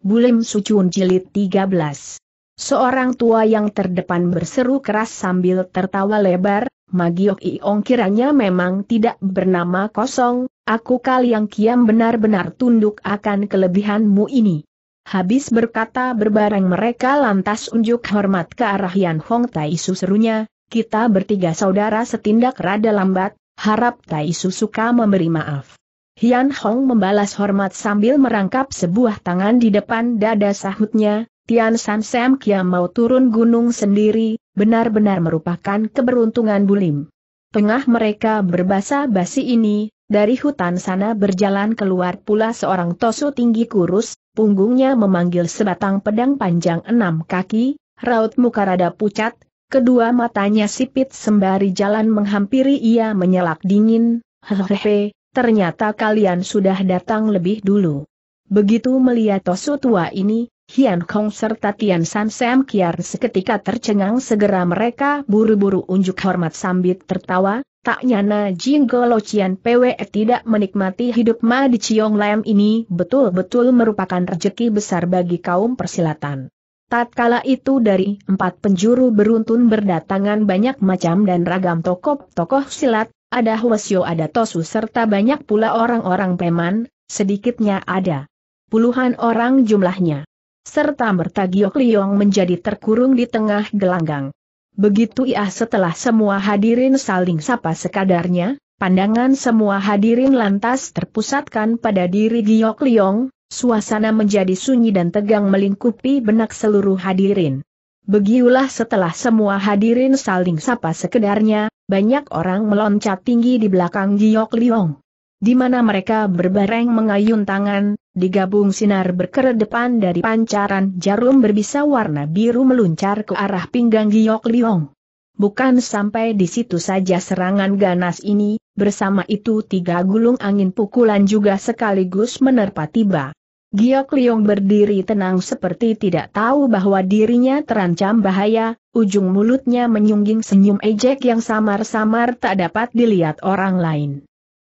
Bulim Sucun Jilid 13. Seorang tua yang terdepan berseru keras sambil tertawa lebar, Magiok Iong kiranya memang tidak bernama kosong, aku kali yang kiam benar-benar tunduk akan kelebihanmu ini. Habis berkata berbareng mereka lantas unjuk hormat ke arah Yan Hong Taisu serunya, kita bertiga saudara setindak rada lambat, harap Taisu suka memberi maaf. Hian Hong membalas hormat sambil merangkap sebuah tangan di depan dada sahutnya, Tian San Sam Kia mau turun gunung sendiri, benar-benar merupakan keberuntungan Bulim. Tengah mereka berbahasa basi ini, dari hutan sana berjalan keluar pula seorang tosu tinggi kurus, punggungnya memanggil sebatang pedang panjang enam kaki, raut muka rada pucat, kedua matanya sipit sembari jalan menghampiri ia menyelak dingin, hehehe, ternyata kalian sudah datang lebih dulu. Begitu melihat Tosu tua ini, Hian Kong serta Tian San Sam Kiar seketika tercengang segera mereka buru-buru unjuk hormat sambil tertawa, tak nyana Jinggo Locian PWE tidak menikmati hidup Ma di Chiong Lam ini betul-betul merupakan rejeki besar bagi kaum persilatan. Tatkala itu dari empat penjuru beruntun berdatangan banyak macam dan ragam tokoh-tokoh silat, ada Hwasyo ada Tosu serta banyak pula orang-orang preman, sedikitnya ada puluhan orang jumlahnya. Serta Merta bertagiok liong menjadi terkurung di tengah gelanggang. Begitu ia setelah semua hadirin saling sapa sekadarnya, pandangan semua hadirin lantas terpusatkan pada diri Giok Liong, suasana menjadi sunyi dan tegang melingkupi benak seluruh hadirin. Begiulah setelah semua hadirin saling sapa sekedarnya, banyak orang meloncat tinggi di belakang Giok Liong. Di mana mereka berbareng mengayun tangan, digabung sinar berkeredepan dari pancaran jarum berbisa warna biru meluncar ke arah pinggang Giok Liong. Bukan sampai di situ saja serangan ganas ini, bersama itu tiga gulung angin pukulan juga sekaligus menerpa tiba. Giok Liong berdiri tenang seperti tidak tahu bahwa dirinya terancam bahaya, ujung mulutnya menyungging senyum ejek yang samar-samar tak dapat dilihat orang lain.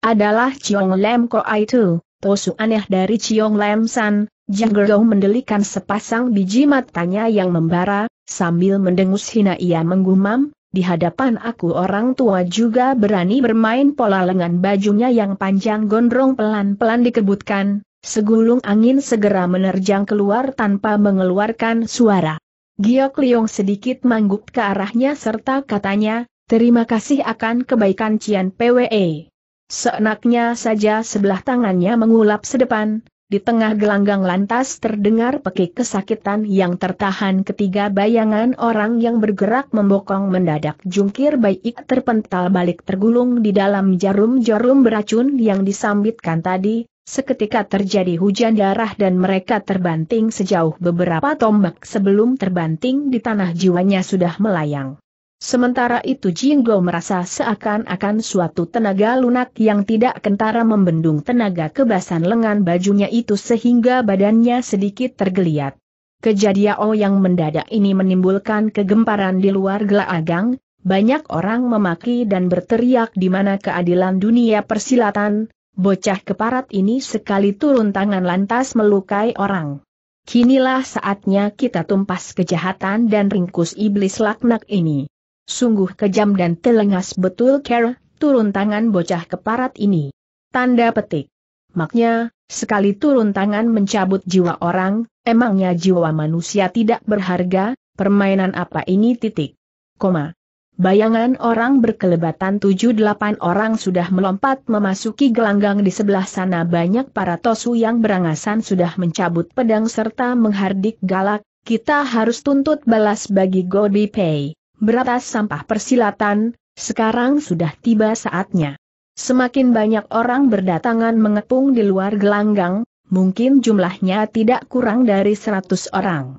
Adalah Chiong Lam Ko itu, tosu aneh dari Chiong Lem San, Janggerong mendelikan sepasang biji matanya yang membara, sambil mendengus hina ia menggumam, di hadapan aku orang tua juga berani bermain pola lengan bajunya yang panjang gondrong pelan-pelan dikebutkan, Segulung angin segera menerjang keluar tanpa mengeluarkan suara. Giok Liong sedikit manggut ke arahnya serta katanya, terima kasih akan kebaikan Cian PWE. Seenaknya saja sebelah tangannya mengulap sedepan, di tengah gelanggang lantas terdengar pekik kesakitan yang tertahan ketiga bayangan orang yang bergerak membokong mendadak jungkir baik terpental balik tergulung di dalam jarum-jarum beracun yang disambitkan tadi, Seketika terjadi hujan darah dan mereka terbanting sejauh beberapa tombak sebelum terbanting di tanah jiwanya sudah melayang. Sementara itu Jinggo merasa seakan-akan suatu tenaga lunak yang tidak kentara membendung tenaga kebasan lengan bajunya itu sehingga badannya sedikit tergeliat. Kejadian O yang mendadak ini menimbulkan kegemparan di luar gelagang. banyak orang memaki dan berteriak di mana keadilan dunia persilatan, Bocah keparat ini sekali turun tangan lantas melukai orang. Kinilah saatnya kita tumpas kejahatan dan ringkus iblis laknak ini. Sungguh kejam dan telengas betul care, turun tangan bocah keparat ini. Tanda petik. Maknya, sekali turun tangan mencabut jiwa orang, emangnya jiwa manusia tidak berharga, permainan apa ini titik. Koma. Bayangan orang berkelebatan tujuh delapan orang sudah melompat memasuki gelanggang di sebelah sana banyak para tosu yang berangasan sudah mencabut pedang serta menghardik galak, kita harus tuntut balas bagi Godi Pei. Beratas sampah persilatan, sekarang sudah tiba saatnya. Semakin banyak orang berdatangan mengepung di luar gelanggang, mungkin jumlahnya tidak kurang dari seratus orang.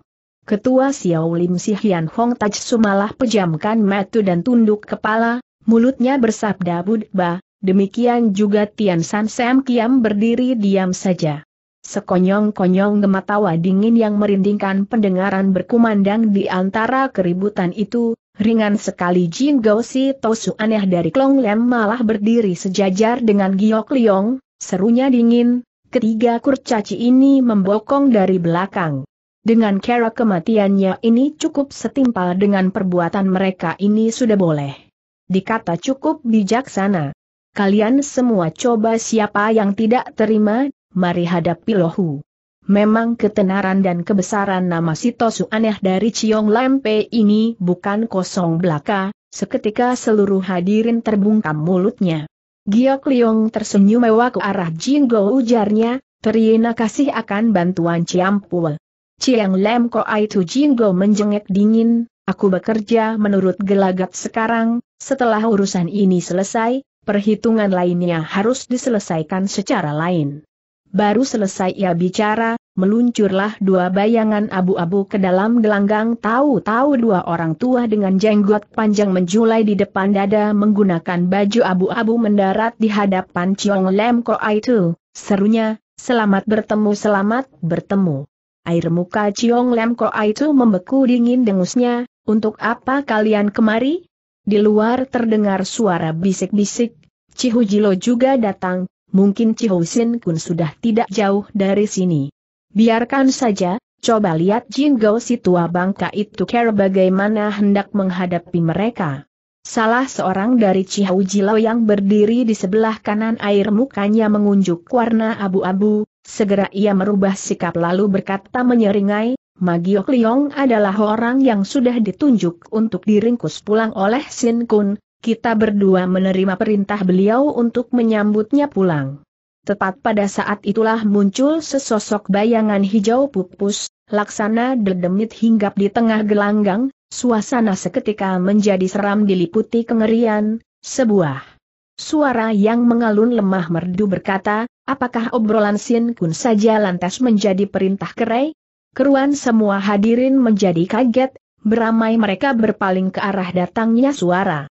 Ketua Xiao Lim Si Hian Hong Taj Sumalah pejamkan mata dan tunduk kepala, mulutnya bersabda Budba, demikian juga Tian San Sam Kiam berdiri diam saja. Sekonyong-konyong gematawa dingin yang merindingkan pendengaran berkumandang di antara keributan itu, ringan sekali Jin Gao Si Tosu aneh dari Klong Lem malah berdiri sejajar dengan Giok Liong, serunya dingin, ketiga kurcaci ini membokong dari belakang. Dengan cara kematiannya ini cukup setimpal dengan perbuatan mereka ini sudah boleh. Dikata cukup bijaksana. Kalian semua coba siapa yang tidak terima, mari hadapi lohu. Memang ketenaran dan kebesaran nama Sitosu aneh dari Ciong Lempe ini bukan kosong belaka, seketika seluruh hadirin terbungkam mulutnya. Giok Liong tersenyum mewah ke arah Jinggo ujarnya, terima kasih akan bantuan Ciampul. Chiang Lem itu Tu Jinggo menjengek dingin, aku bekerja menurut gelagat sekarang, setelah urusan ini selesai, perhitungan lainnya harus diselesaikan secara lain. Baru selesai ia bicara, meluncurlah dua bayangan abu-abu ke dalam gelanggang tahu-tahu dua orang tua dengan jenggot panjang menjulai di depan dada menggunakan baju abu-abu mendarat di hadapan Chiang Lem itu. Tu, serunya, selamat bertemu selamat bertemu. Air muka Ciong Lem Koa itu membeku dingin dengusnya, untuk apa kalian kemari? Di luar terdengar suara bisik-bisik, Cihujilo juga datang, mungkin Cihusin Kun sudah tidak jauh dari sini. Biarkan saja, coba lihat Jinggo si tua bangka itu care bagaimana hendak menghadapi mereka. Salah seorang dari Cihujilo yang berdiri di sebelah kanan air mukanya mengunjuk warna abu-abu, Segera ia merubah sikap lalu berkata menyeringai, Magiok Liong adalah orang yang sudah ditunjuk untuk diringkus pulang oleh Sin Kun, kita berdua menerima perintah beliau untuk menyambutnya pulang. Tepat pada saat itulah muncul sesosok bayangan hijau pupus, laksana dedemit hinggap di tengah gelanggang, suasana seketika menjadi seram diliputi kengerian, sebuah Suara yang mengalun lemah merdu berkata, apakah obrolan Sin Kun saja lantas menjadi perintah kerai? Keruan semua hadirin menjadi kaget, beramai mereka berpaling ke arah datangnya suara.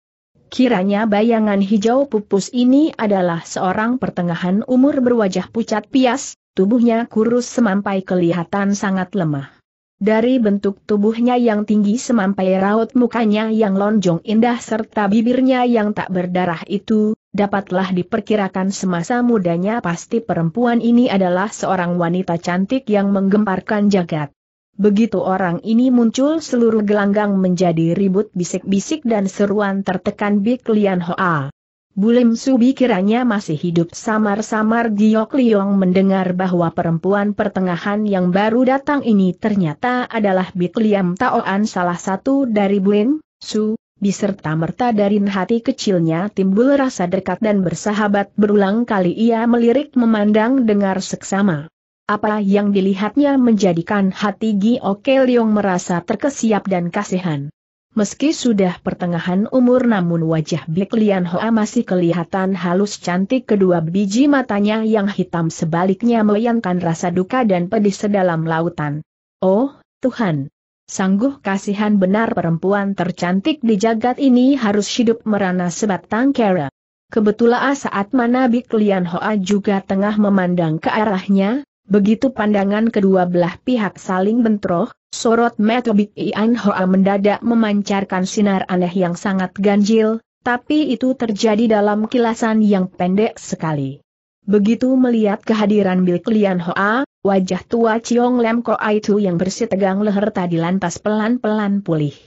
Kiranya bayangan hijau pupus ini adalah seorang pertengahan umur berwajah pucat pias, tubuhnya kurus semampai kelihatan sangat lemah. Dari bentuk tubuhnya yang tinggi semampai raut mukanya yang lonjong indah serta bibirnya yang tak berdarah itu, dapatlah diperkirakan semasa mudanya pasti perempuan ini adalah seorang wanita cantik yang menggemparkan jagat. Begitu orang ini muncul seluruh gelanggang menjadi ribut bisik-bisik dan seruan tertekan Bik Lian Hoa. Bulim Subi kiranya masih hidup samar-samar Giok Liong mendengar bahwa perempuan pertengahan yang baru datang ini ternyata adalah Bik Liam Taoan salah satu dari Bulim Su, diserta merta dari hati kecilnya timbul rasa dekat dan bersahabat berulang kali ia melirik memandang dengar seksama. Apa yang dilihatnya menjadikan hati Giok Liong merasa terkesiap dan kasihan. Meski sudah pertengahan umur namun wajah Black Lian Hoa masih kelihatan halus cantik kedua biji matanya yang hitam sebaliknya melayangkan rasa duka dan pedih sedalam lautan. Oh, Tuhan! Sangguh kasihan benar perempuan tercantik di jagat ini harus hidup merana sebatang kera. Kebetulan saat mana Black Lian Hoa juga tengah memandang ke arahnya, begitu pandangan kedua belah pihak saling bentroh. Sorot metobit Ian Hoa mendadak memancarkan sinar aneh yang sangat ganjil, tapi itu terjadi dalam kilasan yang pendek sekali. Begitu melihat kehadiran Big Klian Hoa, wajah tua Chiong Lem Koa itu yang bersih tegang leher tadi lantas pelan-pelan pulih.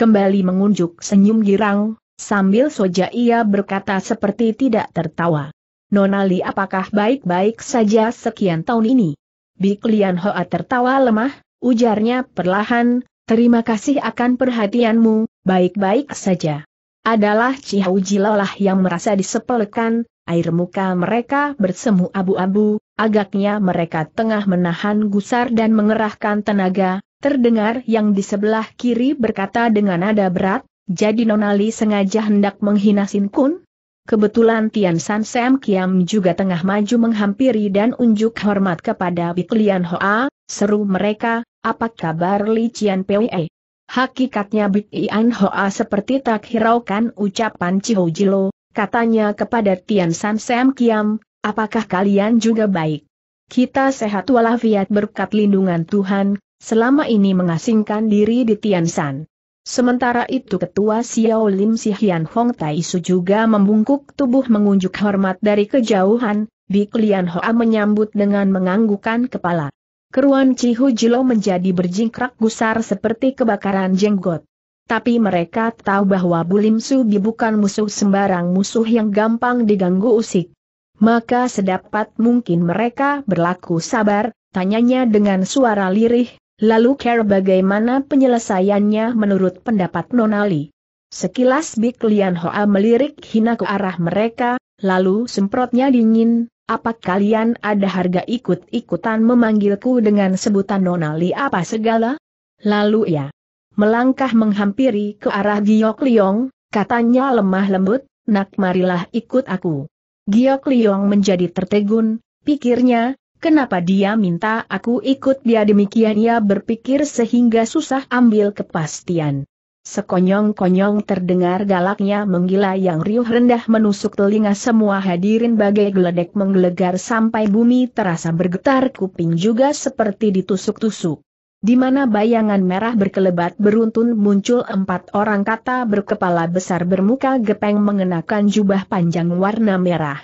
Kembali mengunjuk senyum girang, sambil soja ia berkata seperti tidak tertawa. Nonali apakah baik-baik saja sekian tahun ini? Big Klian Hoa tertawa lemah, ujarnya perlahan, terima kasih akan perhatianmu, baik-baik saja. Adalah Cihau Jilalah yang merasa disepelekan, air muka mereka bersemu abu-abu, agaknya mereka tengah menahan gusar dan mengerahkan tenaga, terdengar yang di sebelah kiri berkata dengan nada berat, jadi Nonali sengaja hendak menghina Sin Kun? Kebetulan Tian San Sam Kiam juga tengah maju menghampiri dan unjuk hormat kepada Biklian Hoa, seru mereka, apa kabar Li Cian Pwe? Hakikatnya Biklian Hoa seperti tak hiraukan ucapan Cihou Jilo, katanya kepada Tian San Sam Kiam, apakah kalian juga baik? Kita sehat walafiat berkat lindungan Tuhan, selama ini mengasingkan diri di Tian San. Sementara itu ketua Xiao Lim Si Hian Hong Tai Su juga membungkuk tubuh mengunjuk hormat dari kejauhan, Bik Lian Hoa menyambut dengan menganggukan kepala. Keruan Cihu Jilo menjadi berjingkrak gusar seperti kebakaran jenggot. Tapi mereka tahu bahwa Bulim Subi bukan musuh sembarang musuh yang gampang diganggu usik. Maka sedapat mungkin mereka berlaku sabar, tanyanya dengan suara lirih, Lalu care bagaimana penyelesaiannya menurut pendapat Nonali? Sekilas Bik Lian Hoa melirik hina ke arah mereka, lalu semprotnya dingin, apa kalian ada harga ikut-ikutan memanggilku dengan sebutan Nonali apa segala? Lalu ya, melangkah menghampiri ke arah Giok Liong, katanya lemah lembut, nak marilah ikut aku. Giok Liong menjadi tertegun, pikirnya, Kenapa dia minta aku ikut dia demikian ia berpikir sehingga susah ambil kepastian. Sekonyong-konyong terdengar galaknya menggila yang riuh rendah menusuk telinga semua hadirin bagai geledek menggelegar sampai bumi terasa bergetar kuping juga seperti ditusuk-tusuk. Di mana bayangan merah berkelebat beruntun muncul empat orang kata berkepala besar bermuka gepeng mengenakan jubah panjang warna merah.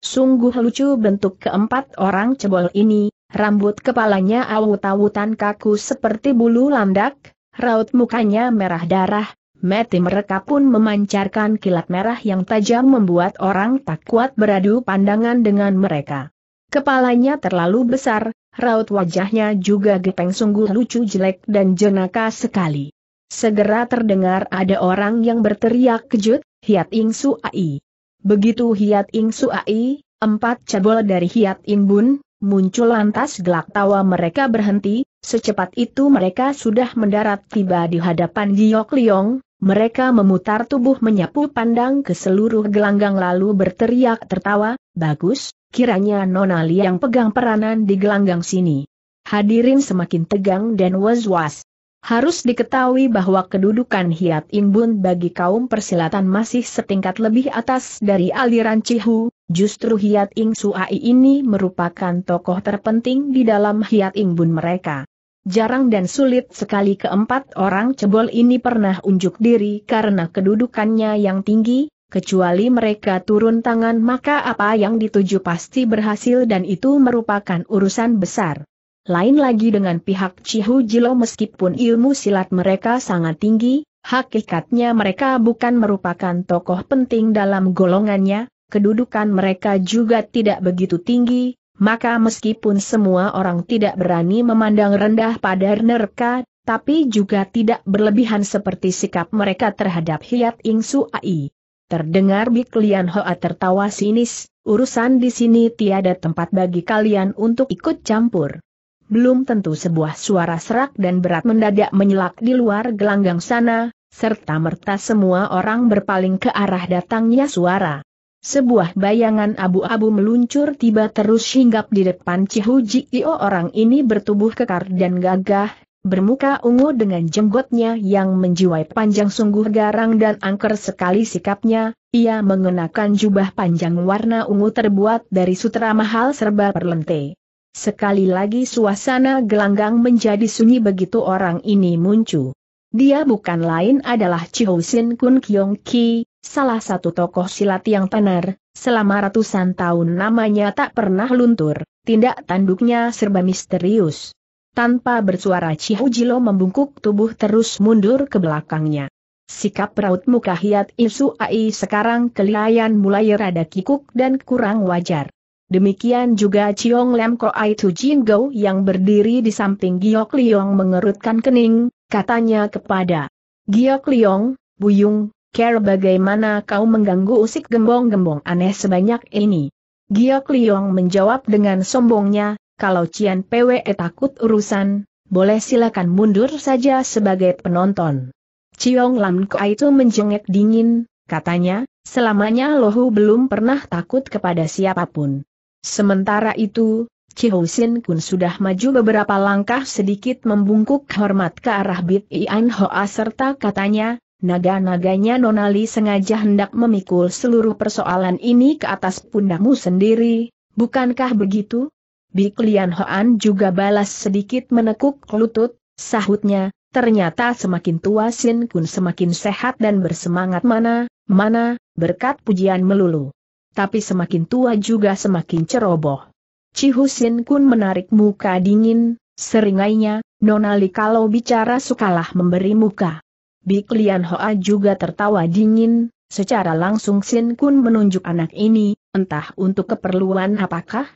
Sungguh lucu bentuk keempat orang cebol ini, rambut kepalanya awut-awutan kaku seperti bulu landak, raut mukanya merah darah, mati mereka pun memancarkan kilat merah yang tajam membuat orang tak kuat beradu pandangan dengan mereka. Kepalanya terlalu besar, raut wajahnya juga gepeng sungguh lucu jelek dan jenaka sekali. Segera terdengar ada orang yang berteriak kejut, Hiat Ing Su Ai. Begitu Hiat Ing Suai, empat cabul dari Hiat Ing Bun, muncul lantas gelak tawa mereka berhenti, secepat itu mereka sudah mendarat tiba di hadapan Giok Liong, mereka memutar tubuh menyapu pandang ke seluruh gelanggang lalu berteriak tertawa, bagus, kiranya Nona Liang yang pegang peranan di gelanggang sini. Hadirin semakin tegang dan was-was. Harus diketahui bahwa kedudukan Hiat Imbun bagi kaum persilatan masih setingkat lebih atas dari aliran Cihu, justru Hiat Ing Suai ini merupakan tokoh terpenting di dalam Hiat Imbun mereka. Jarang dan sulit sekali keempat orang cebol ini pernah unjuk diri karena kedudukannya yang tinggi, kecuali mereka turun tangan maka apa yang dituju pasti berhasil dan itu merupakan urusan besar. Lain lagi dengan pihak Cihu Jilo meskipun ilmu silat mereka sangat tinggi, hakikatnya mereka bukan merupakan tokoh penting dalam golongannya, kedudukan mereka juga tidak begitu tinggi, maka meskipun semua orang tidak berani memandang rendah pada nerka, tapi juga tidak berlebihan seperti sikap mereka terhadap Hiat Ing Ai. Terdengar Bik Lian Hoa tertawa sinis, urusan di sini tiada tempat bagi kalian untuk ikut campur belum tentu sebuah suara serak dan berat mendadak menyelak di luar gelanggang sana, serta merta semua orang berpaling ke arah datangnya suara. Sebuah bayangan abu-abu meluncur tiba terus hinggap di depan Cihu Jio orang ini bertubuh kekar dan gagah, Bermuka ungu dengan jenggotnya yang menjiwai panjang sungguh garang dan angker sekali sikapnya, ia mengenakan jubah panjang warna ungu terbuat dari sutra mahal serba perlente. Sekali lagi suasana gelanggang menjadi sunyi begitu orang ini muncul. Dia bukan lain adalah Sin Kun Kyong Ki, salah satu tokoh silat yang tenar, selama ratusan tahun namanya tak pernah luntur, tindak tanduknya serba misterius. Tanpa bersuara Jilo membungkuk tubuh terus mundur ke belakangnya. Sikap raut muka Hiat Isu Ai sekarang kelihayan mulai rada kikuk dan kurang wajar. Demikian juga Chiong Lem Ai Tu Jin Go yang berdiri di samping Giok Liong mengerutkan kening, katanya kepada Giok Liong, Buyung, care bagaimana kau mengganggu usik gembong-gembong aneh sebanyak ini. Giok Liong menjawab dengan sombongnya, kalau Cian Pwe e takut urusan, boleh silakan mundur saja sebagai penonton. Chiong Lam Ai itu menjengek dingin, katanya, selamanya Lohu belum pernah takut kepada siapapun. Sementara itu, Chiho Sin Kun sudah maju beberapa langkah sedikit membungkuk hormat ke arah Bit Ian Hoa serta katanya, naga-naganya Nonali sengaja hendak memikul seluruh persoalan ini ke atas pundakmu sendiri, bukankah begitu? Bik Lian Hoan juga balas sedikit menekuk lutut, sahutnya, ternyata semakin tua Sin Kun semakin sehat dan bersemangat mana, mana, berkat pujian melulu tapi semakin tua juga semakin ceroboh. Cihusin Kun menarik muka dingin, seringainya, Nonali kalau bicara sukalah memberi muka. Bik Lian Hoa juga tertawa dingin, secara langsung Sin Kun menunjuk anak ini, entah untuk keperluan apakah?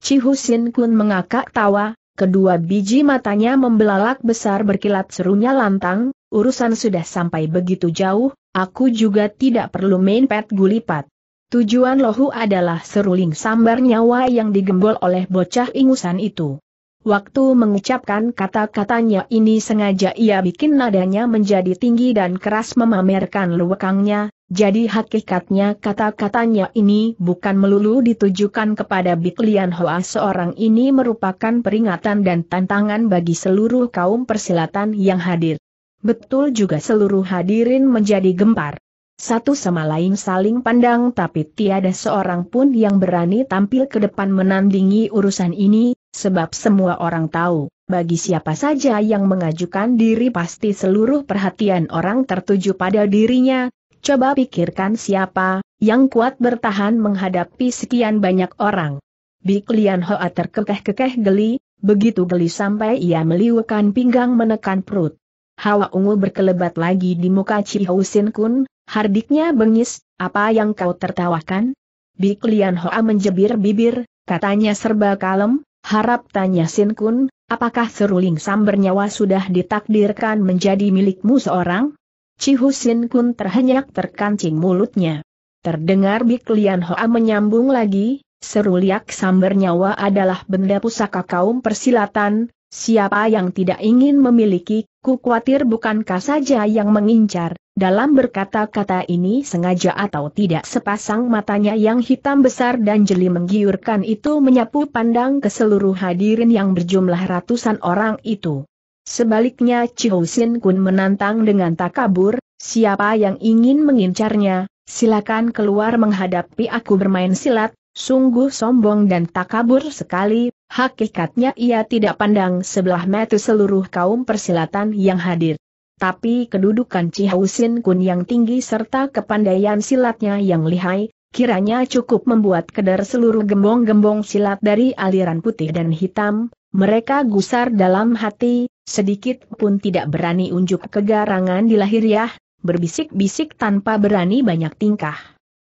Cihusin Kun mengakak tawa, kedua biji matanya membelalak besar berkilat serunya lantang, urusan sudah sampai begitu jauh, aku juga tidak perlu main pet gulipat. Tujuan Lohu adalah seruling sambar nyawa yang digembol oleh bocah ingusan itu. Waktu mengucapkan kata-katanya ini sengaja ia bikin nadanya menjadi tinggi dan keras memamerkan luwekangnya, jadi hakikatnya kata-katanya ini bukan melulu ditujukan kepada Biklian Hoa seorang ini merupakan peringatan dan tantangan bagi seluruh kaum persilatan yang hadir. Betul juga seluruh hadirin menjadi gempar. Satu sama lain saling pandang tapi tiada seorang pun yang berani tampil ke depan menandingi urusan ini, sebab semua orang tahu, bagi siapa saja yang mengajukan diri pasti seluruh perhatian orang tertuju pada dirinya, coba pikirkan siapa, yang kuat bertahan menghadapi sekian banyak orang. Bik Lian Hoa terkekeh-kekeh geli, begitu geli sampai ia meliukan pinggang menekan perut. Hawa ungu berkelebat lagi di muka Chi Sin Kun, Hardiknya bengis, apa yang kau tertawakan? Bik Lian Hoa menjebir bibir, katanya serba kalem, harap tanya Sin Kun, apakah seruling sam bernyawa sudah ditakdirkan menjadi milikmu seorang? Cihu Sin Kun terhenyak terkancing mulutnya. Terdengar Bik Lian Hoa menyambung lagi, seruliak sam bernyawa adalah benda pusaka kaum persilatan, Siapa yang tidak ingin memiliki, ku khawatir bukankah saja yang mengincar, dalam berkata-kata ini sengaja atau tidak sepasang matanya yang hitam besar dan jeli menggiurkan itu menyapu pandang ke seluruh hadirin yang berjumlah ratusan orang itu. Sebaliknya Sin Kun menantang dengan takabur, siapa yang ingin mengincarnya, silakan keluar menghadapi aku bermain silat, sungguh sombong dan takabur sekali, Hakikatnya ia tidak pandang sebelah mata seluruh kaum persilatan yang hadir. Tapi kedudukan Cihausin Kun yang tinggi serta kepandaian silatnya yang lihai, kiranya cukup membuat kedar seluruh gembong-gembong silat dari aliran putih dan hitam, mereka gusar dalam hati, sedikit pun tidak berani unjuk kegarangan di lahiriah, berbisik-bisik tanpa berani banyak tingkah.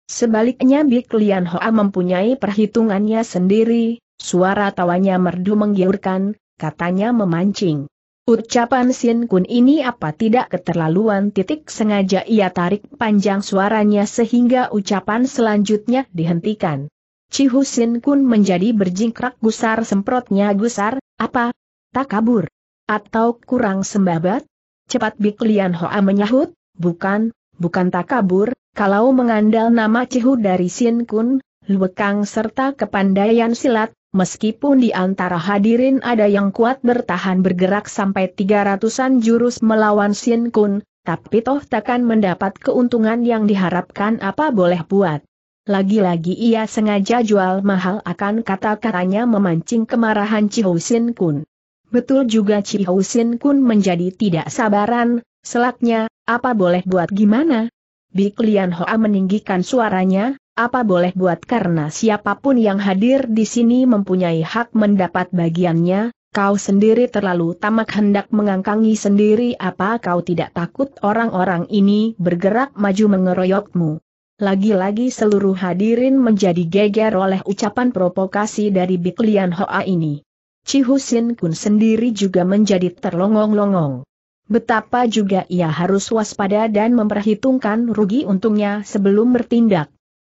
Sebaliknya Bik Lian Hoa mempunyai perhitungannya sendiri, Suara tawanya merdu menggiurkan, katanya memancing. Ucapan Sin Kun ini apa tidak keterlaluan titik sengaja ia tarik panjang suaranya sehingga ucapan selanjutnya dihentikan. Cihu Sin Kun menjadi berjingkrak gusar semprotnya gusar, apa? Tak kabur? Atau kurang sembabat? Cepat Bik Lian Hoa menyahut, bukan, bukan tak kabur, kalau mengandalkan nama Cihu dari Sin Kun, luekang serta kepandaian silat, meskipun di antara hadirin ada yang kuat bertahan bergerak sampai 300-an jurus melawan Sien Kun, tapi toh takkan mendapat keuntungan yang diharapkan apa boleh buat. Lagi-lagi ia sengaja jual mahal akan kata-katanya memancing kemarahan Chihou Sien Kun. Betul juga Chihou Sien Kun menjadi tidak sabaran, selaknya, apa boleh buat gimana? Bik Lian Hoa meninggikan suaranya, apa boleh buat karena siapapun yang hadir di sini mempunyai hak mendapat bagiannya, kau sendiri terlalu tamak hendak mengangkangi sendiri apa kau tidak takut orang-orang ini bergerak maju mengeroyokmu. Lagi-lagi seluruh hadirin menjadi geger oleh ucapan provokasi dari Biklian Hoa ini. Cihusin Kun sendiri juga menjadi terlongong-longong. Betapa juga ia harus waspada dan memperhitungkan rugi untungnya sebelum bertindak.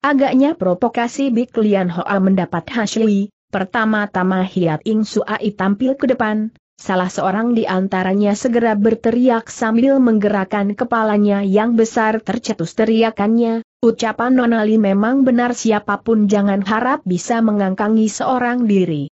Agaknya provokasi Bik Lian Hoa mendapat hasil. pertama-tama Hiat Ing Suai tampil ke depan, salah seorang di antaranya segera berteriak sambil menggerakkan kepalanya yang besar tercetus teriakannya, ucapan Nonali memang benar siapapun jangan harap bisa mengangkangi seorang diri.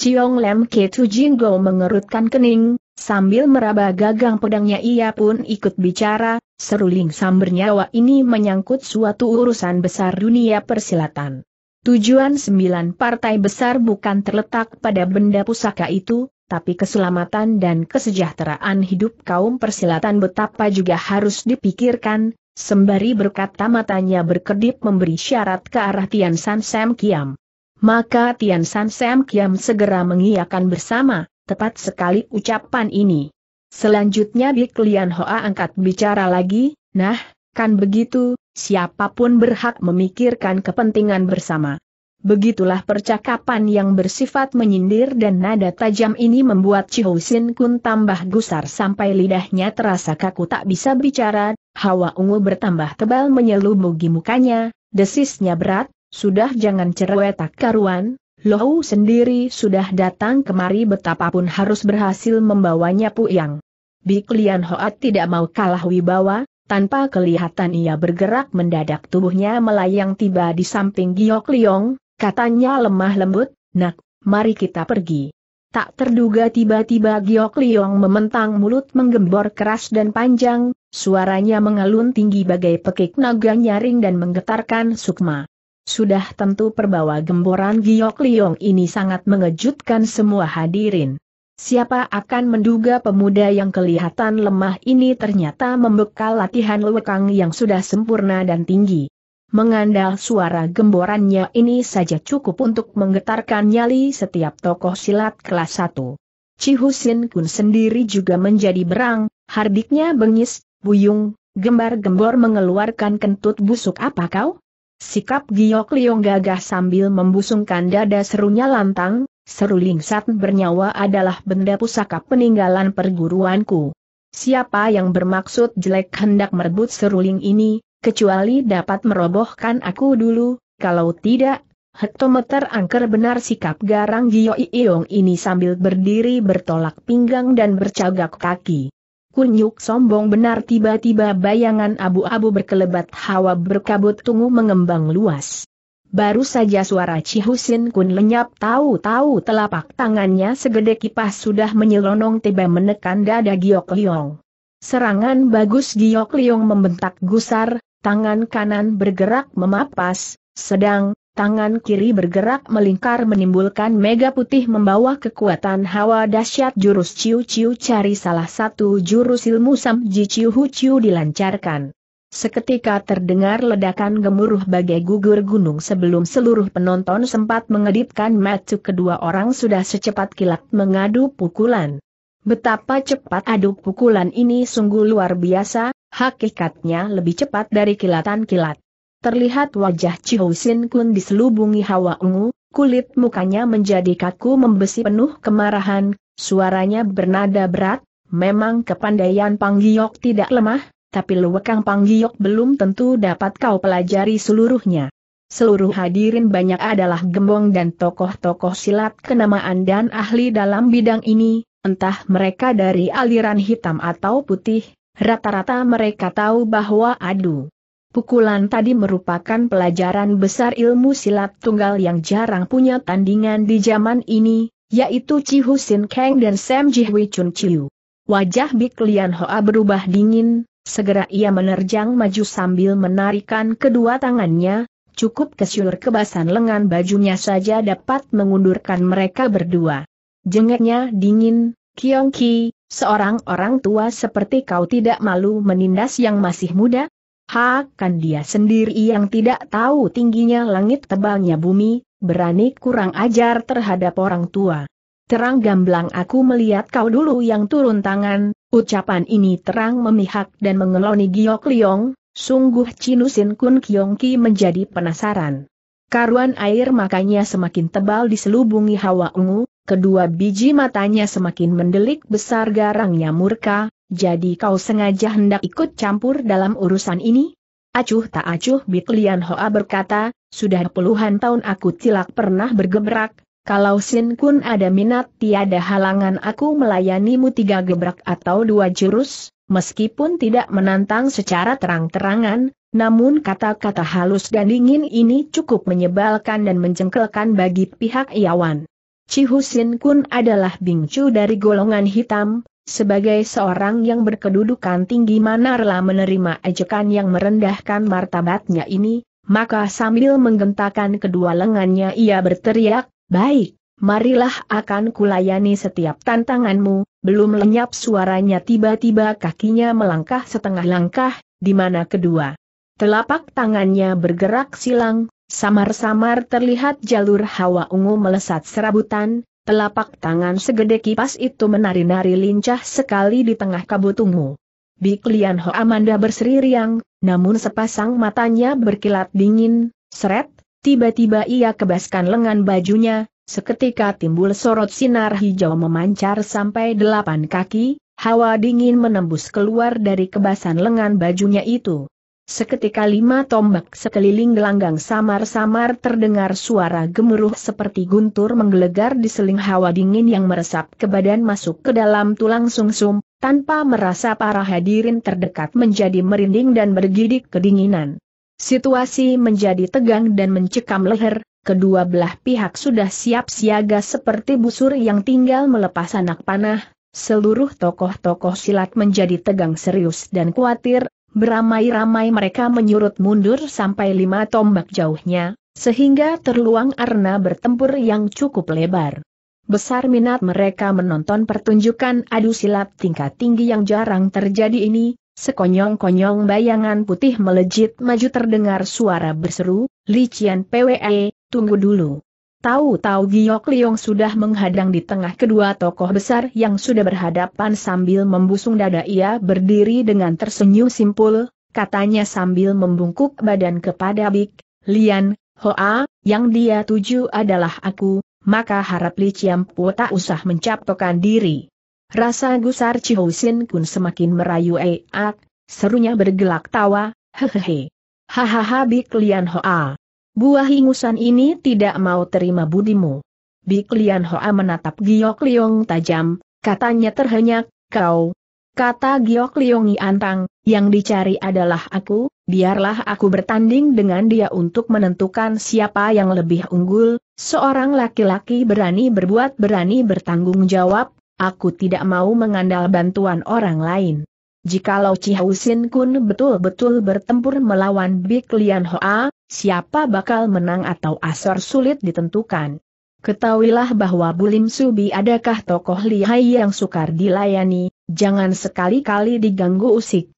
Ciong Lem Ketu Jinggo mengerutkan kening, sambil meraba gagang pedangnya ia pun ikut bicara, seruling sam bernyawa ini menyangkut suatu urusan besar dunia persilatan. Tujuan sembilan partai besar bukan terletak pada benda pusaka itu, tapi keselamatan dan kesejahteraan hidup kaum persilatan betapa juga harus dipikirkan, sembari berkata matanya berkedip memberi syarat ke arah Tian San Sam Kiam. Maka Tian San Sam Kiam segera mengiyakan bersama, tepat sekali ucapan ini. Selanjutnya Bik Lian Hoa angkat bicara lagi, nah, kan begitu, siapapun berhak memikirkan kepentingan bersama. Begitulah percakapan yang bersifat menyindir dan nada tajam ini membuat Sin Kun tambah gusar sampai lidahnya terasa kaku tak bisa bicara, hawa ungu bertambah tebal menyelubungi mukanya, desisnya berat, sudah jangan cerewet tak karuan, Lohu sendiri sudah datang kemari betapapun harus berhasil membawanya Puyang. Bik Lian Hoat tidak mau kalah wibawa, tanpa kelihatan ia bergerak mendadak tubuhnya melayang tiba di samping Giok Liong, katanya lemah lembut, nak, mari kita pergi. Tak terduga tiba-tiba Giok Liong mementang mulut menggembor keras dan panjang, suaranya mengalun tinggi bagai pekik naga nyaring dan menggetarkan sukma. Sudah tentu perbawa gemboran Giok Liong ini sangat mengejutkan semua hadirin. Siapa akan menduga pemuda yang kelihatan lemah ini ternyata membekal latihan lewekang yang sudah sempurna dan tinggi. Mengandal suara gemborannya ini saja cukup untuk menggetarkan nyali setiap tokoh silat kelas 1. Cihusin Kun sendiri juga menjadi berang, hardiknya bengis, buyung, gembar-gembor mengeluarkan kentut busuk apa kau? Sikap Giok Liong gagah sambil membusungkan dada serunya lantang, Seruling lingsat bernyawa adalah benda pusaka peninggalan perguruanku. Siapa yang bermaksud jelek hendak merebut seruling ini, kecuali dapat merobohkan aku dulu, kalau tidak, hektometer angker benar sikap garang Giok Iyong ini sambil berdiri bertolak pinggang dan bercagak kaki. Kunyuk sombong benar tiba-tiba bayangan abu-abu berkelebat hawa berkabut tunggu mengembang luas. Baru saja suara Cihusin Kun lenyap tahu-tahu telapak tangannya segede kipas sudah menyelonong tiba menekan dada Giok Liong. Serangan bagus Giok Liong membentak gusar, tangan kanan bergerak memapas, sedang, Tangan kiri bergerak melingkar menimbulkan mega putih membawa kekuatan hawa dahsyat jurus Ciu Ciu cari salah satu jurus ilmu Sam Ji Ciu Hu Ciu dilancarkan. Seketika terdengar ledakan gemuruh bagai gugur gunung sebelum seluruh penonton sempat mengedipkan mata kedua orang sudah secepat kilat mengadu pukulan. Betapa cepat adu pukulan ini sungguh luar biasa, hakikatnya lebih cepat dari kilatan kilat terlihat wajah Chiu Sin Kun diselubungi hawa ungu, kulit mukanya menjadi kaku membesi penuh kemarahan, suaranya bernada berat, memang kepandaian Panggiok tidak lemah, tapi luwekang Panggiok belum tentu dapat kau pelajari seluruhnya. Seluruh hadirin banyak adalah gembong dan tokoh-tokoh silat kenamaan dan ahli dalam bidang ini, entah mereka dari aliran hitam atau putih, rata-rata mereka tahu bahwa adu Pukulan tadi merupakan pelajaran besar ilmu silat tunggal yang jarang punya tandingan di zaman ini, yaitu Chi Sin Kang dan Sam Ji Hui Chun Chiu. Wajah Bik Lian Hoa berubah dingin, segera ia menerjang maju sambil menarikan kedua tangannya, cukup kesyur kebasan lengan bajunya saja dapat mengundurkan mereka berdua. Jengeknya dingin, Kiong Ki, seorang orang tua seperti kau tidak malu menindas yang masih muda? kan dia sendiri yang tidak tahu tingginya langit tebalnya bumi, berani kurang ajar terhadap orang tua. Terang gamblang aku melihat kau dulu yang turun tangan, ucapan ini terang memihak dan mengeloni Giok Liong, sungguh Cinusin Kun Kiong menjadi penasaran. Karuan air makanya semakin tebal diselubungi hawa ungu, kedua biji matanya semakin mendelik besar garangnya murka, jadi kau sengaja hendak ikut campur dalam urusan ini? Acuh tak acuh Bik Lian Hoa berkata, sudah puluhan tahun aku tidak pernah bergebrak, kalau Sin Kun ada minat tiada halangan aku melayanimu tiga gebrak atau dua jurus, meskipun tidak menantang secara terang-terangan, namun kata-kata halus dan dingin ini cukup menyebalkan dan menjengkelkan bagi pihak Iawan. Cihus Sin Kun adalah bingcu dari golongan hitam, sebagai seorang yang berkedudukan tinggi mana rela menerima ejekan yang merendahkan martabatnya ini, maka sambil menggentakan kedua lengannya ia berteriak, Baik, marilah akan kulayani setiap tantanganmu, belum lenyap suaranya tiba-tiba kakinya melangkah setengah langkah, di mana kedua. Telapak tangannya bergerak silang, samar-samar terlihat jalur hawa ungu melesat serabutan, Telapak tangan segede kipas itu menari-nari lincah sekali di tengah kabut Bik Biklian Ho Amanda berseri riang, namun sepasang matanya berkilat dingin, seret, tiba-tiba ia kebaskan lengan bajunya, seketika timbul sorot sinar hijau memancar sampai delapan kaki, hawa dingin menembus keluar dari kebasan lengan bajunya itu. Seketika lima tombak sekeliling gelanggang samar-samar terdengar suara gemuruh seperti guntur menggelegar di seling hawa dingin yang meresap ke badan masuk ke dalam tulang sungsum, tanpa merasa para hadirin terdekat menjadi merinding dan bergidik kedinginan. Situasi menjadi tegang dan mencekam leher, kedua belah pihak sudah siap siaga seperti busur yang tinggal melepas anak panah, Seluruh tokoh-tokoh silat menjadi tegang serius dan khawatir, Beramai-ramai mereka menyurut mundur sampai lima tombak jauhnya, sehingga terluang arena bertempur yang cukup lebar. Besar minat mereka menonton pertunjukan adu silat tingkat tinggi yang jarang terjadi ini, sekonyong-konyong bayangan putih melejit maju terdengar suara berseru, Lician Qian PWE, tunggu dulu. Tahu-tahu Giok Liong sudah menghadang di tengah kedua tokoh besar yang sudah berhadapan sambil membusung dada ia berdiri dengan tersenyum simpul, katanya sambil membungkuk badan kepada Bik, Lian, Hoa, yang dia tuju adalah aku, maka harap Li Ciampu tak usah tokan diri. Rasa gusar Chihousin kun semakin merayu eak, serunya bergelak tawa, hehehe. Hahaha Bik Lian Hoa. Buah ingusan ini tidak mau terima budimu. Biklian Hoa menatap Giok Liong tajam, katanya terhenyak, kau. Kata Giok Liong Antang, yang dicari adalah aku, biarlah aku bertanding dengan dia untuk menentukan siapa yang lebih unggul, seorang laki-laki berani berbuat berani bertanggung jawab, aku tidak mau mengandal bantuan orang lain. Jikalau Sin Kun betul-betul bertempur melawan Bik Lian Hoa, siapa bakal menang atau asor sulit ditentukan. Ketahuilah bahwa Bulim Subi adakah tokoh lihai yang sukar dilayani, jangan sekali-kali diganggu usik.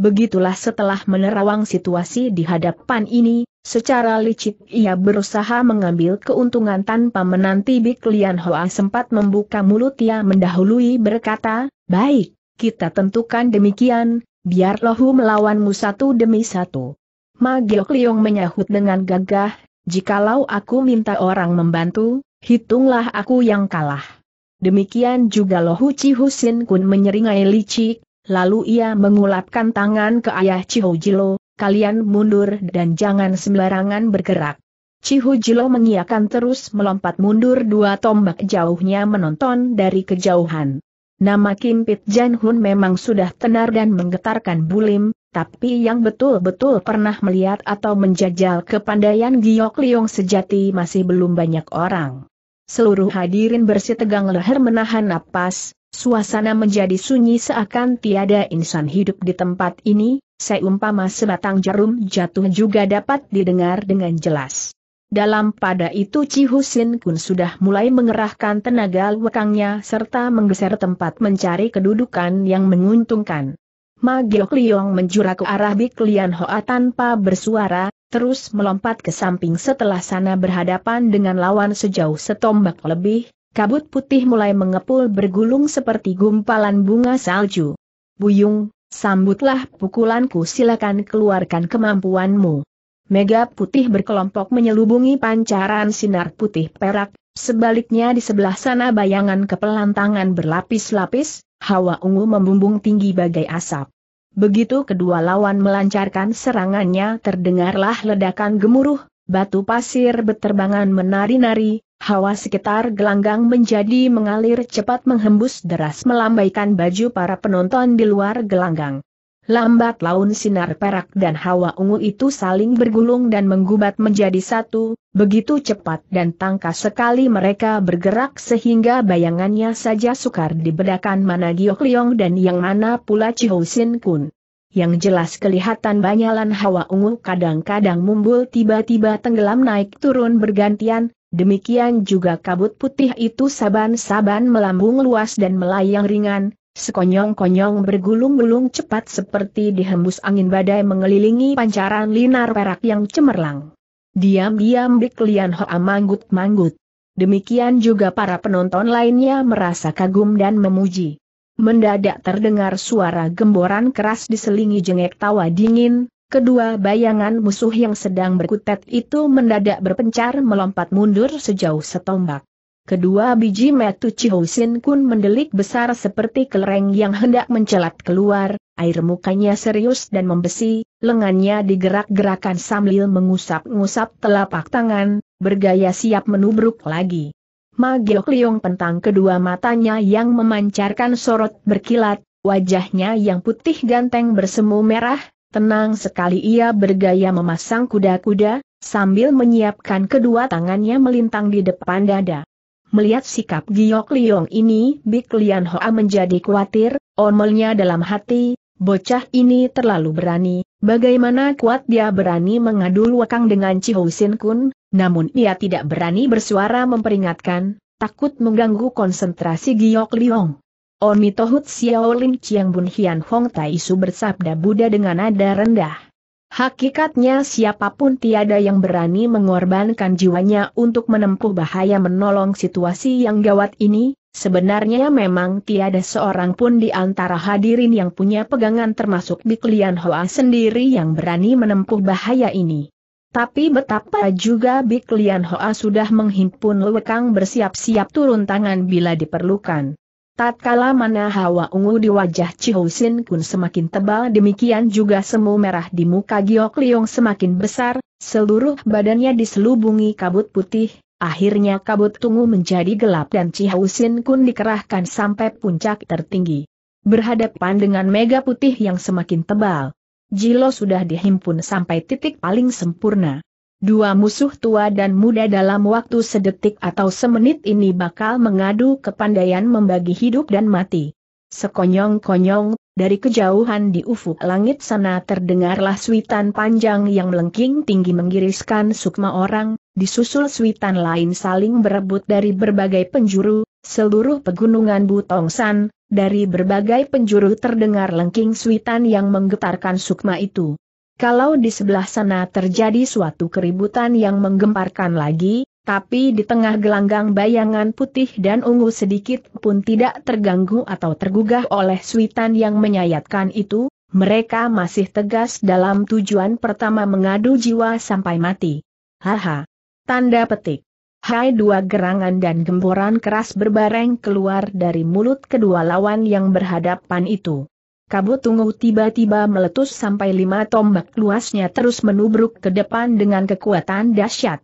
Begitulah setelah menerawang situasi di hadapan ini, secara licik ia berusaha mengambil keuntungan tanpa menanti Bik Lian Hoa sempat membuka mulut ia mendahului berkata, Baik, kita tentukan demikian, biar lohu melawanmu satu demi satu. Ma Giok menyahut dengan gagah, jikalau aku minta orang membantu, hitunglah aku yang kalah. Demikian juga Lohu Chi Husin Kun menyeringai licik, lalu ia mengulapkan tangan ke ayah Jilo, kalian mundur dan jangan sembarangan bergerak. Jilo mengiakan terus melompat mundur dua tombak jauhnya menonton dari kejauhan. Nama Kim Pit Jan Hun memang sudah tenar dan menggetarkan bulim, tapi yang betul-betul pernah melihat atau menjajal kepandaian Giok Liong sejati masih belum banyak orang. Seluruh hadirin bersih tegang leher menahan napas, suasana menjadi sunyi seakan tiada insan hidup di tempat ini, seumpama sebatang jarum jatuh juga dapat didengar dengan jelas. Dalam pada itu Cihusin Husin Kun sudah mulai mengerahkan tenaga lekangnya serta menggeser tempat mencari kedudukan yang menguntungkan. Ma Giok Liong menjura ke arah Bik Lian Hoa tanpa bersuara, terus melompat ke samping setelah sana berhadapan dengan lawan sejauh setombak lebih, kabut putih mulai mengepul bergulung seperti gumpalan bunga salju. Buyung, sambutlah pukulanku silakan keluarkan kemampuanmu. Mega putih berkelompok menyelubungi pancaran sinar putih perak, sebaliknya di sebelah sana bayangan kepelantangan berlapis-lapis, hawa ungu membumbung tinggi bagai asap. Begitu kedua lawan melancarkan serangannya terdengarlah ledakan gemuruh, batu pasir beterbangan menari-nari, hawa sekitar gelanggang menjadi mengalir cepat menghembus deras melambaikan baju para penonton di luar gelanggang. Lambat laun sinar perak dan hawa ungu itu saling bergulung dan menggubat menjadi satu, begitu cepat dan tangkas sekali mereka bergerak sehingga bayangannya saja sukar dibedakan mana Giok Liong dan yang mana pula Chihou Sin Kun. Yang jelas kelihatan banyalan hawa ungu kadang-kadang mumbul tiba-tiba tenggelam naik turun bergantian, Demikian juga kabut putih itu saban-saban melambung luas dan melayang ringan, sekonyong-konyong bergulung-gulung cepat seperti dihembus angin badai mengelilingi pancaran linar perak yang cemerlang. Diam-diam Bik Lian Hoa manggut-manggut. Demikian juga para penonton lainnya merasa kagum dan memuji. Mendadak terdengar suara gemboran keras diselingi jengek tawa dingin, Kedua bayangan musuh yang sedang berkutat itu mendadak berpencar melompat mundur sejauh setombak. Kedua biji metu cihousin Kun mendelik besar seperti kelereng yang hendak mencelat keluar, air mukanya serius dan membesi, lengannya digerak-gerakan sambil mengusap-ngusap telapak tangan, bergaya siap menubruk lagi. Magiok Liong pentang kedua matanya yang memancarkan sorot berkilat, wajahnya yang putih ganteng bersemu merah, tenang sekali ia bergaya memasang kuda-kuda, sambil menyiapkan kedua tangannya melintang di depan dada. Melihat sikap Giok Liong ini, Bik Lian Hoa menjadi khawatir, omelnya dalam hati, bocah ini terlalu berani, bagaimana kuat dia berani mengadu luakang dengan Ho Sin Kun, namun ia tidak berani bersuara memperingatkan, takut mengganggu konsentrasi Giok Liong. Oni Tohut Xiao Chiang Bun Hian Hong Tai Su bersabda Buddha dengan nada rendah. Hakikatnya siapapun tiada yang berani mengorbankan jiwanya untuk menempuh bahaya menolong situasi yang gawat ini, sebenarnya memang tiada seorang pun di antara hadirin yang punya pegangan termasuk di Klian Hoa sendiri yang berani menempuh bahaya ini. Tapi betapa juga Biklian Hoa sudah menghimpun lewekang bersiap-siap turun tangan bila diperlukan. Tatkala mana hawa ungu di wajah Chiho Kun semakin tebal demikian juga semu merah di muka Giok Liong semakin besar, seluruh badannya diselubungi kabut putih, akhirnya kabut tunggu menjadi gelap dan Chiho Kun dikerahkan sampai puncak tertinggi. Berhadapan dengan mega putih yang semakin tebal. Jilo sudah dihimpun sampai titik paling sempurna. Dua musuh tua dan muda dalam waktu sedetik atau semenit ini bakal mengadu kepandaian membagi hidup dan mati. Sekonyong-konyong, dari kejauhan di ufuk langit sana terdengarlah suitan panjang yang melengking tinggi menggiriskan sukma orang, disusul suitan lain saling berebut dari berbagai penjuru, seluruh pegunungan Butongsan, dari berbagai penjuru terdengar lengking suitan yang menggetarkan sukma itu. Kalau di sebelah sana terjadi suatu keributan yang menggemparkan lagi, tapi di tengah gelanggang bayangan putih dan ungu sedikit pun tidak terganggu atau tergugah oleh suitan yang menyayatkan itu, mereka masih tegas dalam tujuan pertama mengadu jiwa sampai mati. Haha. Tanda petik. Hai dua gerangan dan gemboran keras berbareng keluar dari mulut kedua lawan yang berhadapan itu kabut ungu tiba-tiba meletus sampai lima tombak luasnya terus menubruk ke depan dengan kekuatan dahsyat.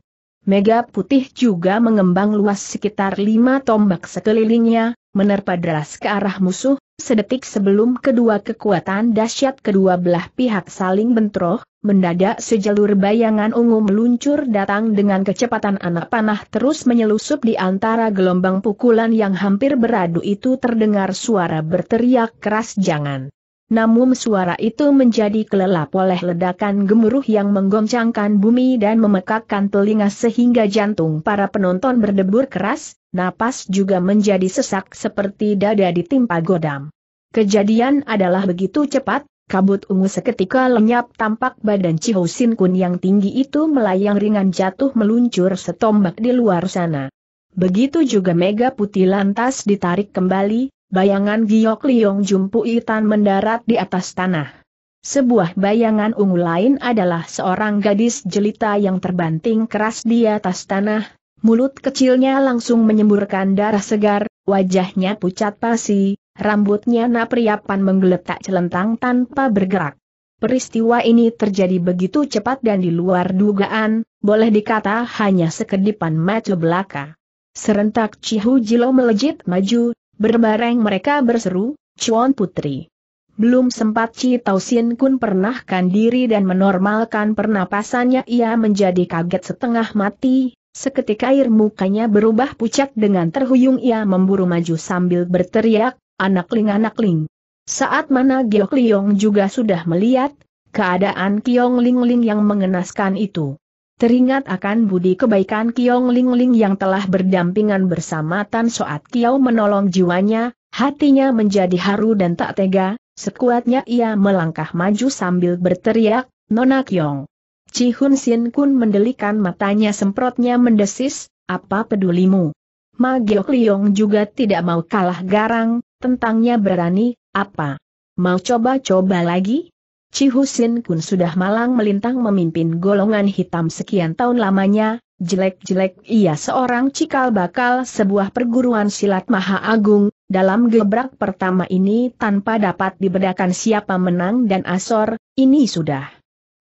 Mega putih juga mengembang luas sekitar lima tombak sekelilingnya, menerpa deras ke arah musuh, Sedetik sebelum kedua kekuatan dahsyat kedua belah pihak saling bentroh, mendadak sejalur bayangan ungu meluncur datang dengan kecepatan anak panah terus menyelusup di antara gelombang pukulan yang hampir beradu itu terdengar suara berteriak keras jangan. Namun suara itu menjadi kelelap oleh ledakan gemuruh yang menggoncangkan bumi dan memekakkan telinga sehingga jantung para penonton berdebur keras, napas juga menjadi sesak seperti dada ditimpa godam. Kejadian adalah begitu cepat, kabut ungu seketika lenyap tampak badan Chiho Sin Kun yang tinggi itu melayang ringan jatuh meluncur setombak di luar sana. Begitu juga mega putih lantas ditarik kembali, bayangan Giok Liong Jumpu Itan mendarat di atas tanah. Sebuah bayangan ungu lain adalah seorang gadis jelita yang terbanting keras di atas tanah, mulut kecilnya langsung menyemburkan darah segar, wajahnya pucat pasi, rambutnya napriapan menggeletak celentang tanpa bergerak. Peristiwa ini terjadi begitu cepat dan di luar dugaan, boleh dikata hanya sekedipan mata belaka. Serentak Cihu Jilo melejit maju, Berbareng mereka berseru, Chuan Putri. Belum sempat Ci Tau Sin Kun pernahkan diri dan menormalkan pernapasannya ia menjadi kaget setengah mati, seketika air mukanya berubah pucat dengan terhuyung ia memburu maju sambil berteriak, anak ling anak ling. Saat mana Giok Liong juga sudah melihat, keadaan Kiong Ling Ling yang mengenaskan itu. Teringat akan budi kebaikan Kiong Ling Ling yang telah berdampingan bersama Tan Soat Kiau menolong jiwanya, hatinya menjadi haru dan tak tega, sekuatnya ia melangkah maju sambil berteriak, Nona Kiong. Chi Hun Sin Kun mendelikan matanya semprotnya mendesis, apa pedulimu? Ma Giok Liong juga tidak mau kalah garang, tentangnya berani, apa? Mau coba-coba lagi? Cihusin Husin Kun sudah malang melintang memimpin golongan hitam sekian tahun lamanya, jelek-jelek ia seorang cikal bakal sebuah perguruan silat maha agung, dalam gebrak pertama ini tanpa dapat dibedakan siapa menang dan asor, ini sudah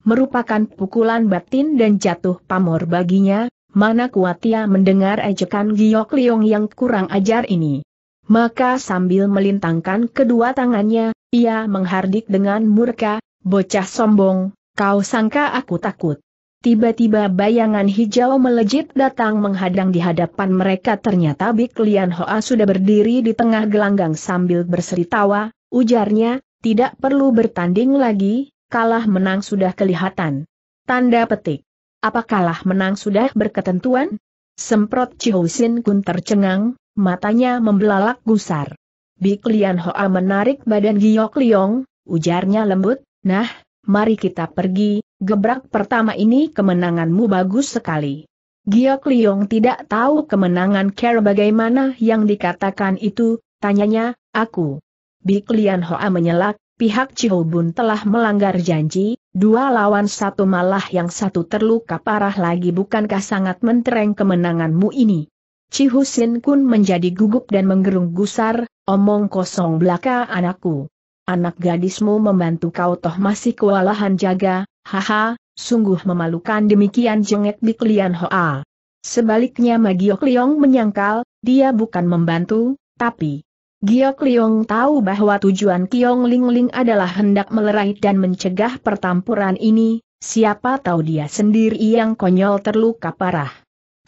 merupakan pukulan batin dan jatuh pamor baginya, mana kuat ia mendengar ejekan Giok Liong yang kurang ajar ini. Maka sambil melintangkan kedua tangannya, ia menghardik dengan murka, Bocah sombong, kau sangka aku takut. Tiba-tiba bayangan hijau melejit datang menghadang di hadapan mereka ternyata Bik Lian Hoa sudah berdiri di tengah gelanggang sambil berseri tawa, ujarnya, tidak perlu bertanding lagi, kalah menang sudah kelihatan. Tanda petik. Apa kalah menang sudah berketentuan? Semprot Sin Kun tercengang, matanya membelalak gusar. Bik Lian Hoa menarik badan Giok Liong, ujarnya lembut, Nah, mari kita pergi, gebrak pertama ini kemenanganmu bagus sekali. Giok Liong tidak tahu kemenangan Kera bagaimana yang dikatakan itu, tanyanya, aku. Bik Lian Hoa menyelak, pihak Cihobun telah melanggar janji, dua lawan satu malah yang satu terluka parah lagi bukankah sangat mentereng kemenanganmu ini. Cihusin Kun menjadi gugup dan menggerung gusar, omong kosong belaka anakku anak gadismu membantu kau toh masih kewalahan jaga, haha, sungguh memalukan demikian jengek di Hoa. Sebaliknya Magiok Liong menyangkal, dia bukan membantu, tapi Giok Liong tahu bahwa tujuan Kiong Ling Ling adalah hendak melerai dan mencegah pertampuran ini, siapa tahu dia sendiri yang konyol terluka parah.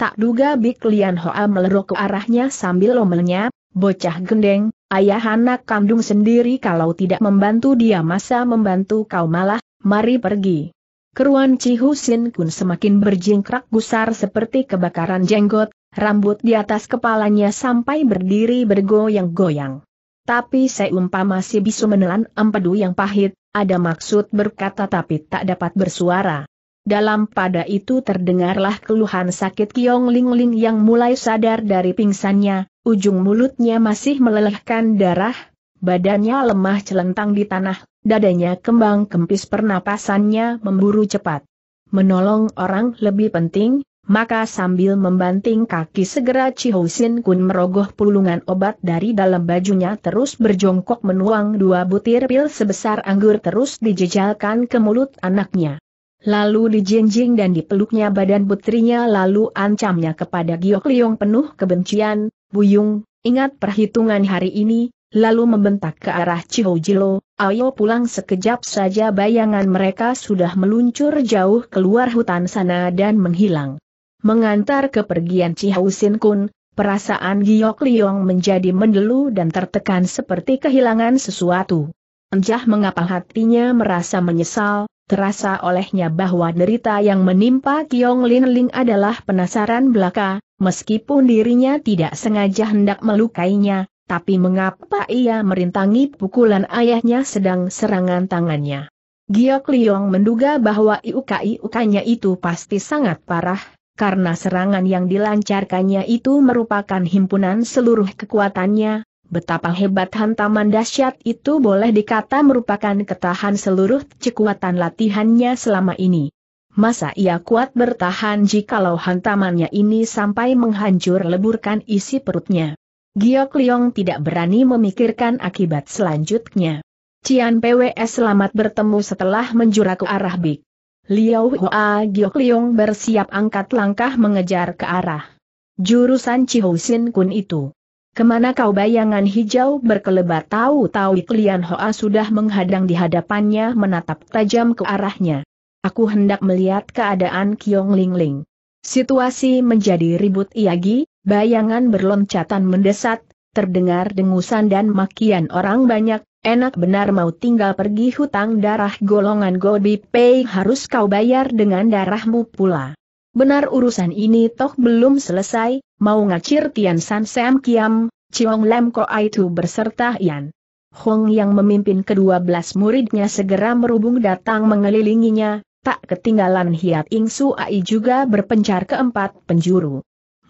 Tak duga Bik Lian Hoa melerok ke arahnya sambil omelnya, Bocah gendeng, ayah anak kandung sendiri kalau tidak membantu dia masa membantu kau malah, mari pergi. Keruan Cihu Sin Kun semakin berjingkrak gusar seperti kebakaran jenggot, rambut di atas kepalanya sampai berdiri bergoyang-goyang. Tapi seumpama si bisu menelan empedu yang pahit, ada maksud berkata tapi tak dapat bersuara. Dalam pada itu terdengarlah keluhan sakit Kiong Ling Ling yang mulai sadar dari pingsannya, ujung mulutnya masih melelehkan darah, badannya lemah celentang di tanah, dadanya kembang kempis pernapasannya memburu cepat. Menolong orang lebih penting, maka sambil membanting kaki segera Sin Kun merogoh pulungan obat dari dalam bajunya terus berjongkok menuang dua butir pil sebesar anggur terus dijejalkan ke mulut anaknya. Lalu dijinjing dan dipeluknya badan putrinya lalu ancamnya kepada Giok Liong penuh kebencian, Buyung, ingat perhitungan hari ini, lalu membentak ke arah Cihojilo, ayo pulang sekejap saja bayangan mereka sudah meluncur jauh keluar hutan sana dan menghilang. Mengantar kepergian Sin Kun, perasaan Giok Liong menjadi mendelu dan tertekan seperti kehilangan sesuatu. Enjah mengapa hatinya merasa menyesal, terasa olehnya bahwa derita yang menimpa Kiong Lin Ling adalah penasaran belaka, meskipun dirinya tidak sengaja hendak melukainya, tapi mengapa ia merintangi pukulan ayahnya sedang serangan tangannya. Giok Liong menduga bahwa iukai-ukanya itu pasti sangat parah, karena serangan yang dilancarkannya itu merupakan himpunan seluruh kekuatannya, Betapa hebat hantaman dahsyat itu boleh dikata merupakan ketahan seluruh kekuatan latihannya selama ini. Masa ia kuat bertahan jikalau hantamannya ini sampai menghancur leburkan isi perutnya. Giok Liong tidak berani memikirkan akibat selanjutnya. Cian PWS selamat bertemu setelah menjura ke arah big. Liao Hua Giok Liong bersiap angkat langkah mengejar ke arah jurusan Sin Kun itu. Kemana kau bayangan hijau berkelebat tahu-tahu Iklian Hoa sudah menghadang di hadapannya menatap tajam ke arahnya. Aku hendak melihat keadaan Kiong Ling Ling. Situasi menjadi ribut iagi, bayangan berloncatan mendesat, terdengar dengusan dan makian orang banyak, enak benar mau tinggal pergi hutang darah golongan Gobi Pei harus kau bayar dengan darahmu pula. Benar urusan ini toh belum selesai, mau ngacir Tian San Sam Kiam, Chiong Lam Ai Tu berserta Yan. Hong yang memimpin kedua belas muridnya segera merubung datang mengelilinginya, tak ketinggalan Hiat Ing Su Ai juga berpencar ke empat penjuru.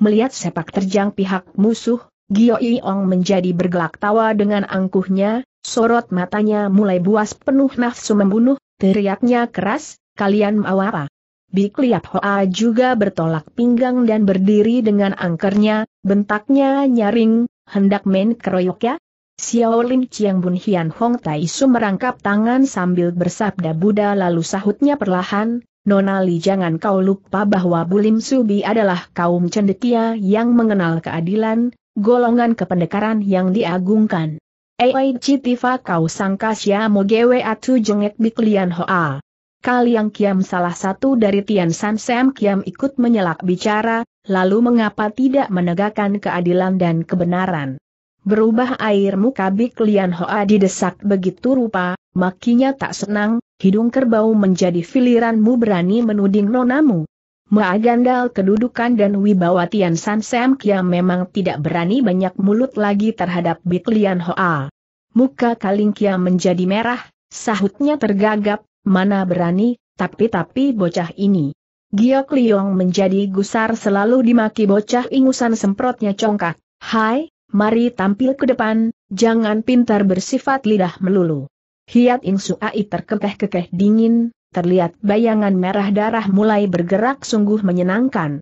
Melihat sepak terjang pihak musuh, Gio Iong menjadi bergelak tawa dengan angkuhnya, sorot matanya mulai buas penuh nafsu membunuh, teriaknya keras, kalian mau apa? Bik Liap Hoa juga bertolak pinggang dan berdiri dengan angkernya, bentaknya nyaring, hendak main keroyok ya? Xiao Lin Chiang Bun Hian Hong Tai Su merangkap tangan sambil bersabda Buddha lalu sahutnya perlahan, Nona Li jangan kau lupa bahwa Bulim Subi adalah kaum cendekia yang mengenal keadilan, golongan kependekaran yang diagungkan. Ei Tifa kau sangka Xiao Mogewe Atu jengek Bik Hoa. Kaliang Kiam salah satu dari Tian San Sam Kiam ikut menyelak bicara, lalu mengapa tidak menegakkan keadilan dan kebenaran. Berubah air muka Bik Lian Hoa didesak begitu rupa, makinya tak senang, hidung kerbau menjadi filiranmu berani menuding nonamu. Maagandal kedudukan dan wibawa Tian San Sam Kiam memang tidak berani banyak mulut lagi terhadap Bik Lian Hoa. Muka Kaling Kiam menjadi merah, sahutnya tergagap, mana berani, tapi-tapi bocah ini. Giok Liong menjadi gusar selalu dimaki bocah ingusan semprotnya congkak. Hai, mari tampil ke depan, jangan pintar bersifat lidah melulu. Hiat Ing Ai terkekeh-kekeh dingin, terlihat bayangan merah darah mulai bergerak sungguh menyenangkan.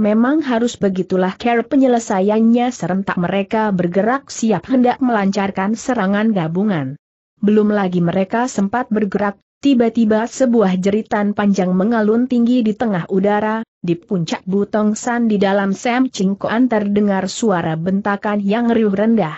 Memang harus begitulah care penyelesaiannya serentak mereka bergerak siap hendak melancarkan serangan gabungan. Belum lagi mereka sempat bergerak, Tiba-tiba sebuah jeritan panjang mengalun tinggi di tengah udara, di puncak butong san di dalam Sam Cingkoan terdengar suara bentakan yang riuh rendah.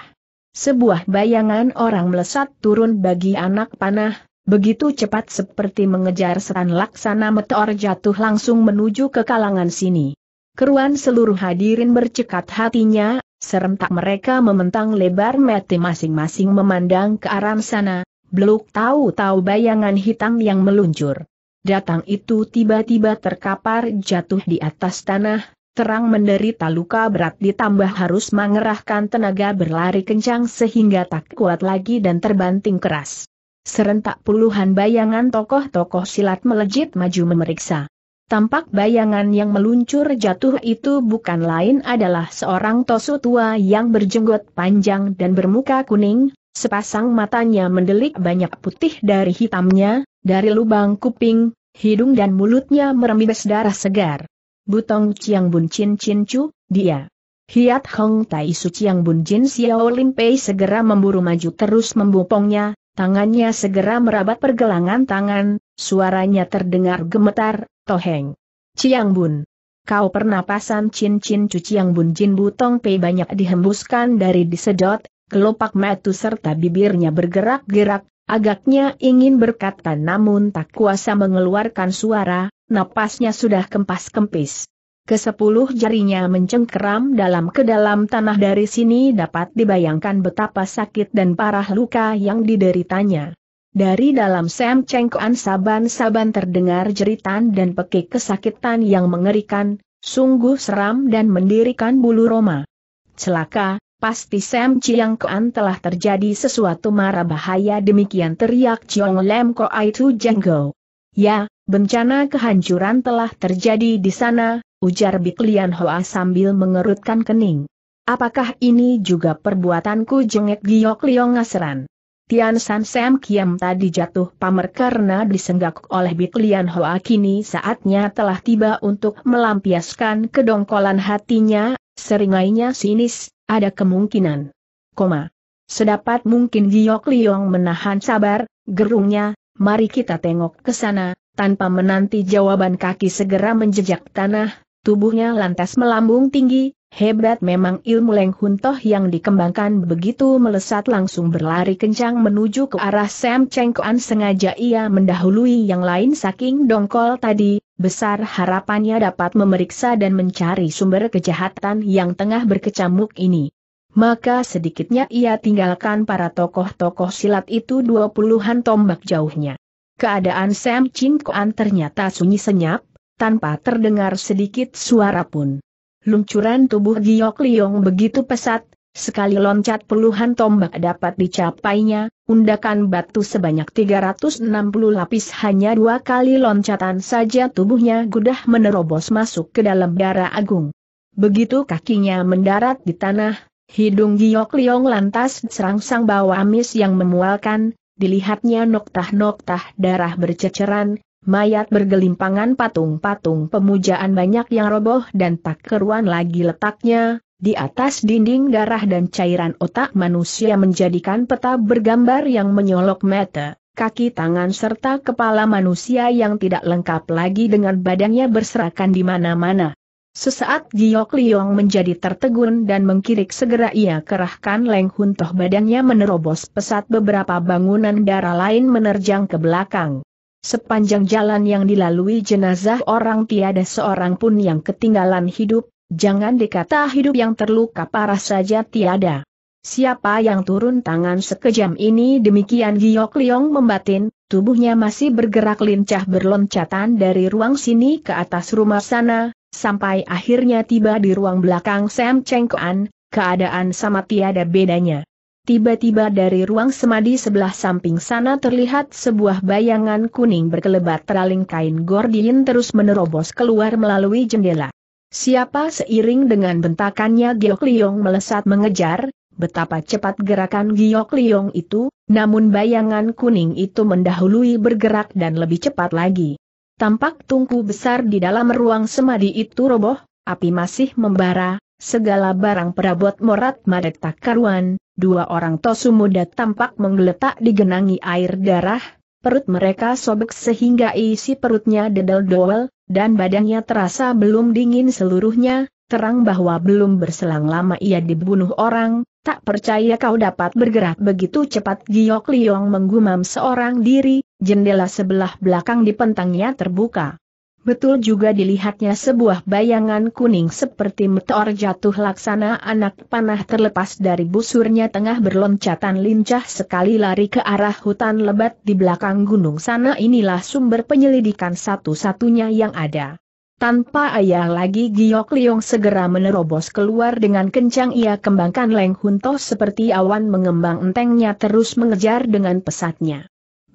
Sebuah bayangan orang melesat turun bagi anak panah, begitu cepat seperti mengejar seran laksana meteor jatuh langsung menuju ke kalangan sini. Keruan seluruh hadirin bercekat hatinya, serentak mereka mementang lebar mete masing-masing memandang ke arah sana, Beluk tahu-tahu bayangan hitam yang meluncur. Datang itu tiba-tiba terkapar jatuh di atas tanah, terang menderita luka berat ditambah harus mengerahkan tenaga berlari kencang sehingga tak kuat lagi dan terbanting keras. Serentak puluhan bayangan tokoh-tokoh silat melejit maju memeriksa. Tampak bayangan yang meluncur jatuh itu bukan lain adalah seorang tosu tua yang berjenggot panjang dan bermuka kuning, Sepasang matanya mendelik banyak putih dari hitamnya, dari lubang kuping, hidung dan mulutnya merembes darah segar. Butong Chiang Bun Chin Chin Chu, dia. Hiat Hong Tai Su Chiang Bun Jin Xiao Lim Pei segera memburu maju terus membopongnya, tangannya segera merabat pergelangan tangan, suaranya terdengar gemetar, toheng. Chiang Bun. Kau pernapasan cincin cuciang Bun Jin Butong Pei banyak dihembuskan dari disedot, kelopak metu serta bibirnya bergerak-gerak, agaknya ingin berkata namun tak kuasa mengeluarkan suara, napasnya sudah kempas-kempis. Kesepuluh jarinya mencengkeram dalam ke dalam tanah dari sini dapat dibayangkan betapa sakit dan parah luka yang dideritanya. Dari dalam sem cengkoan saban-saban terdengar jeritan dan pekik kesakitan yang mengerikan, sungguh seram dan mendirikan bulu roma. Celaka, Pasti Sam Chiang Kuan telah terjadi sesuatu mara bahaya demikian teriak Chiong Lam Koai Tu Jenggo. Ya, bencana kehancuran telah terjadi di sana, ujar Lian Hoa sambil mengerutkan kening. Apakah ini juga perbuatanku jengek Giok Liong Ngaseran? Tian San Sam Kiam tadi jatuh pamer karena disenggak oleh Lian Hoa kini saatnya telah tiba untuk melampiaskan kedongkolan hatinya, Seringainya sinis, ada kemungkinan. Koma. Sedapat mungkin Giok Liong menahan sabar, gerungnya, mari kita tengok ke sana, tanpa menanti jawaban kaki segera menjejak tanah, tubuhnya lantas melambung tinggi, hebat memang ilmu Leng Toh yang dikembangkan begitu melesat langsung berlari kencang menuju ke arah Sam Cheng Kuan sengaja ia mendahului yang lain saking dongkol tadi, besar harapannya dapat memeriksa dan mencari sumber kejahatan yang tengah berkecamuk ini. Maka sedikitnya ia tinggalkan para tokoh-tokoh silat itu dua puluhan tombak jauhnya. Keadaan Sam Kuan ternyata sunyi senyap, tanpa terdengar sedikit suara pun. Luncuran tubuh Giok Liong begitu pesat, Sekali loncat puluhan tombak dapat dicapainya, undakan batu sebanyak 360 lapis hanya dua kali loncatan saja tubuhnya gudah menerobos masuk ke dalam darah agung. Begitu kakinya mendarat di tanah, hidung giok liong lantas serangsang bau amis yang memualkan, dilihatnya noktah-noktah darah berceceran, mayat bergelimpangan patung-patung pemujaan banyak yang roboh dan tak keruan lagi letaknya, di atas dinding darah dan cairan otak manusia menjadikan peta bergambar yang menyolok mata, kaki tangan serta kepala manusia yang tidak lengkap lagi dengan badannya berserakan di mana-mana. Sesaat Giok Liong menjadi tertegun dan mengkirik segera ia kerahkan Leng Hun Toh badannya menerobos pesat beberapa bangunan darah lain menerjang ke belakang. Sepanjang jalan yang dilalui jenazah orang tiada seorang pun yang ketinggalan hidup, Jangan dikata hidup yang terluka parah saja tiada. Siapa yang turun tangan sekejam ini demikian Giok Liong membatin, tubuhnya masih bergerak lincah berloncatan dari ruang sini ke atas rumah sana, sampai akhirnya tiba di ruang belakang Sam Cheng Kuan, keadaan sama tiada bedanya. Tiba-tiba dari ruang semadi sebelah samping sana terlihat sebuah bayangan kuning berkelebat teraling kain gordin terus menerobos keluar melalui jendela. Siapa seiring dengan bentakannya Giok Liong melesat mengejar, betapa cepat gerakan Giok Liong itu, namun bayangan kuning itu mendahului bergerak dan lebih cepat lagi. Tampak tungku besar di dalam ruang semadi itu roboh, api masih membara, segala barang perabot morat madet tak karuan, dua orang tosu muda tampak menggeletak genangi air darah, perut mereka sobek sehingga isi perutnya dedel doel, dan badannya terasa belum dingin seluruhnya, terang bahwa belum berselang lama ia dibunuh orang, tak percaya kau dapat bergerak begitu cepat Giok Liong menggumam seorang diri, jendela sebelah belakang di pentangnya terbuka. Betul juga dilihatnya sebuah bayangan kuning seperti meteor jatuh laksana anak panah terlepas dari busurnya tengah berloncatan lincah sekali lari ke arah hutan lebat di belakang gunung sana inilah sumber penyelidikan satu-satunya yang ada. Tanpa ayah lagi Giok Liong segera menerobos keluar dengan kencang ia kembangkan Leng Hunto seperti awan mengembang entengnya terus mengejar dengan pesatnya.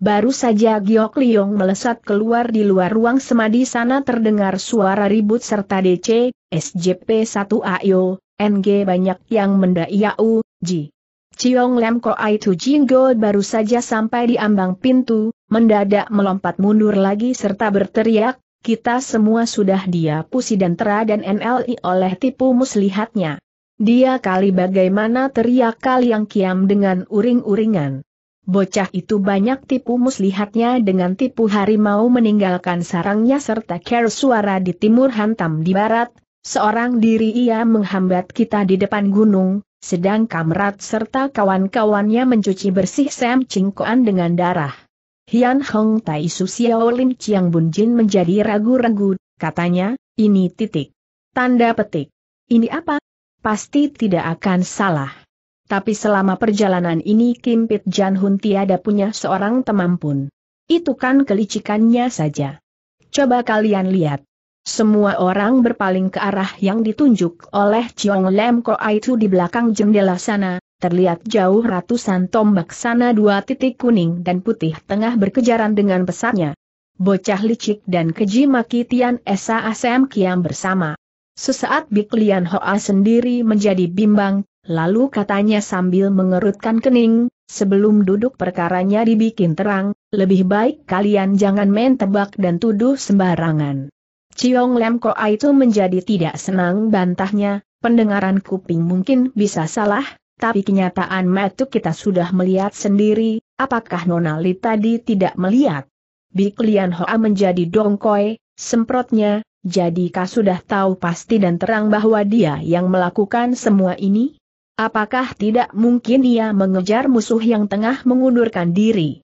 Baru saja Giok Liong melesat keluar di luar ruang semadi sana terdengar suara ribut serta DC, SJP 1 AYO, NG banyak yang mendayau, Ji. Ciong Lemko itu Tu Jinggo baru saja sampai di ambang pintu, mendadak melompat mundur lagi serta berteriak, kita semua sudah dia pusi dan tera dan NLI oleh tipu muslihatnya. Dia kali bagaimana teriak kali yang Kiam dengan uring-uringan. Bocah itu banyak tipu muslihatnya dengan tipu harimau meninggalkan sarangnya serta care suara di timur hantam di barat, seorang diri ia menghambat kita di depan gunung, sedang Kamrat serta kawan-kawannya mencuci bersih sem Cingkoan dengan darah. Hian Hong Tai Su Xiao Lim Chiang Bun Jin menjadi ragu-ragu, katanya, ini titik. Tanda petik. Ini apa? Pasti tidak akan salah. Tapi selama perjalanan ini Kim Pit Jan Hun tiada punya seorang teman pun. Itu kan kelicikannya saja. Coba kalian lihat. Semua orang berpaling ke arah yang ditunjuk oleh Chiong Lem Ai itu di belakang jendela sana, terlihat jauh ratusan tombak sana dua titik kuning dan putih tengah berkejaran dengan besarnya. Bocah licik dan keji maki Tian Esa Asem Kiam bersama. Sesaat Bik Lian Hoa sendiri menjadi bimbang, Lalu katanya sambil mengerutkan kening, sebelum duduk perkaranya dibikin terang, lebih baik kalian jangan main tebak dan tuduh sembarangan. Ciong Lem Koa itu menjadi tidak senang bantahnya, pendengaran kuping mungkin bisa salah, tapi kenyataan metu kita sudah melihat sendiri, apakah Nona Li tadi tidak melihat? Bik Lian Hoa menjadi dongkoi, semprotnya, jadi jadikah sudah tahu pasti dan terang bahwa dia yang melakukan semua ini? Apakah tidak mungkin ia mengejar musuh yang tengah mengundurkan diri?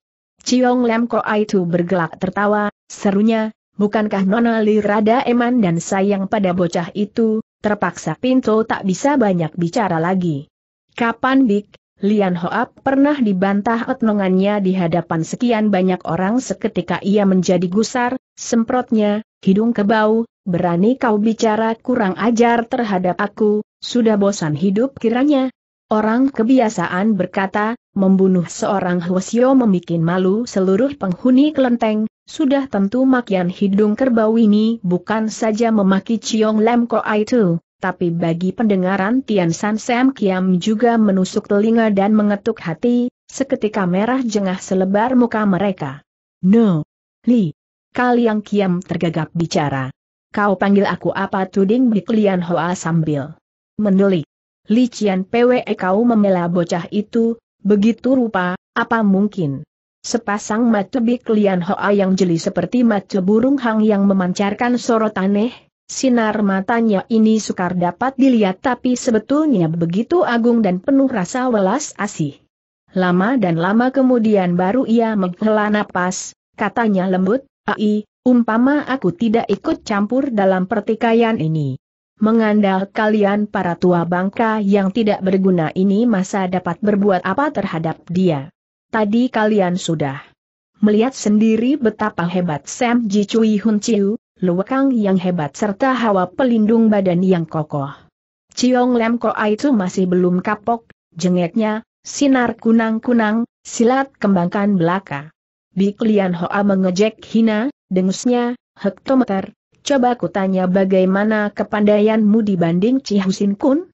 Lem Ko Ai itu bergelak tertawa, serunya, bukankah Nona Li rada eman dan sayang pada bocah itu, terpaksa Pinto tak bisa banyak bicara lagi. Kapan dik, Lian Hoap pernah dibantah etnongannya di hadapan sekian banyak orang seketika ia menjadi gusar, semprotnya, hidung kebau, berani kau bicara kurang ajar terhadap aku, sudah bosan hidup kiranya. Orang kebiasaan berkata, membunuh seorang Hwasyo membuat malu seluruh penghuni kelenteng, sudah tentu makian hidung kerbau ini bukan saja memaki Ciong Lam Koai itu, tapi bagi pendengaran Tian San Sam Kiam juga menusuk telinga dan mengetuk hati, seketika merah jengah selebar muka mereka. No! Li! Kaliang Kiam tergagap bicara. Kau panggil aku apa tuding di Lian Hoa sambil mendelik. Li Qian PWE kau memela bocah itu, begitu rupa, apa mungkin? Sepasang mata Bik Hoa yang jeli seperti mata burung hang yang memancarkan sorot aneh, sinar matanya ini sukar dapat dilihat tapi sebetulnya begitu agung dan penuh rasa welas asih. Lama dan lama kemudian baru ia menghela napas, katanya lembut, Ai, Umpama aku tidak ikut campur dalam pertikaian ini. Mengandal kalian para tua bangka yang tidak berguna ini masa dapat berbuat apa terhadap dia. Tadi kalian sudah melihat sendiri betapa hebat Sam Ji Cui Hun Chiu, luwakang yang hebat serta hawa pelindung badan yang kokoh. Ciong Lem Koa itu masih belum kapok, jengeknya, sinar kunang-kunang, silat kembangkan belaka. Biklian Hoa mengejek hina, Dengusnya, hektometer, coba kutanya bagaimana kepandaianmu dibanding Cihusin Kun?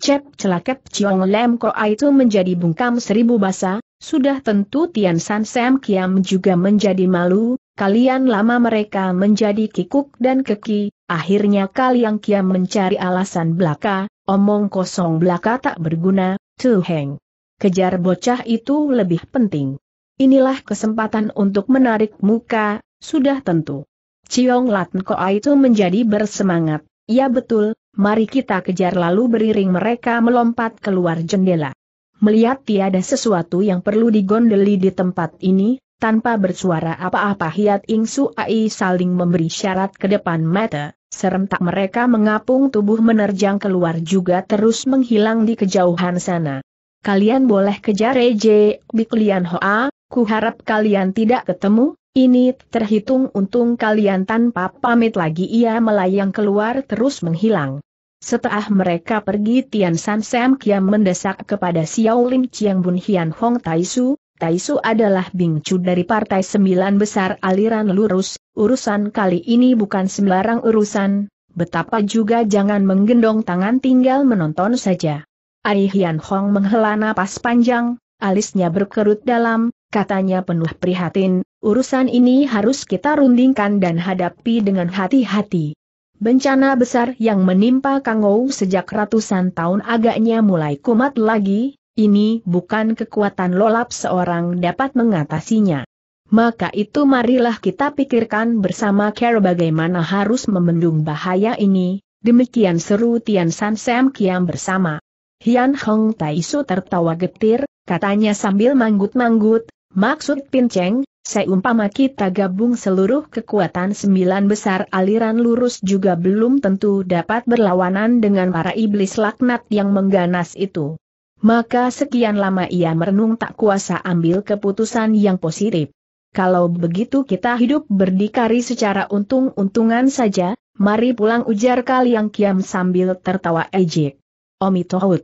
Cep celaket Ciong Lem Koa itu menjadi bungkam seribu basa, sudah tentu Tian San Sam Kiam juga menjadi malu, kalian lama mereka menjadi kikuk dan keki, akhirnya kalian Kiam mencari alasan belaka, omong kosong belaka tak berguna, Tuheng. Kejar bocah itu lebih penting. Inilah kesempatan untuk menarik muka, sudah tentu. Ciong Lat Koa itu menjadi bersemangat. Ya betul, mari kita kejar lalu beriring mereka melompat keluar jendela. Melihat tiada sesuatu yang perlu digondeli di tempat ini, tanpa bersuara apa-apa Hiat Ing Ai saling memberi syarat ke depan mata, serentak mereka mengapung tubuh menerjang keluar juga terus menghilang di kejauhan sana. Kalian boleh kejar Eje, Biklian Hoa, ku harap kalian tidak ketemu, ini terhitung untung kalian tanpa pamit lagi ia melayang keluar terus menghilang. Setelah mereka pergi Tian San Sam Kiam mendesak kepada Xiao Lin, Chiang Bun Hian Hong Tai Su, Tai Su adalah bingcu dari Partai Sembilan Besar Aliran Lurus, urusan kali ini bukan sembarang urusan, betapa juga jangan menggendong tangan tinggal menonton saja. Ai Hian Hong menghela napas panjang, alisnya berkerut dalam, katanya penuh prihatin, urusan ini harus kita rundingkan dan hadapi dengan hati-hati. Bencana besar yang menimpa Kangou sejak ratusan tahun agaknya mulai kumat lagi, ini bukan kekuatan lolap seorang dapat mengatasinya. Maka itu marilah kita pikirkan bersama care bagaimana harus membendung bahaya ini, demikian seru Tian San Sam Kiam bersama. Hian Hong Taisu tertawa getir, katanya sambil manggut-manggut, Maksud pinceng, seumpama kita gabung seluruh kekuatan sembilan besar aliran lurus juga belum tentu dapat berlawanan dengan para iblis laknat yang mengganas itu. Maka sekian lama ia merenung tak kuasa ambil keputusan yang positif. Kalau begitu kita hidup berdikari secara untung-untungan saja, mari pulang ujar Kaliang Kiam sambil tertawa ejek. Omitohut.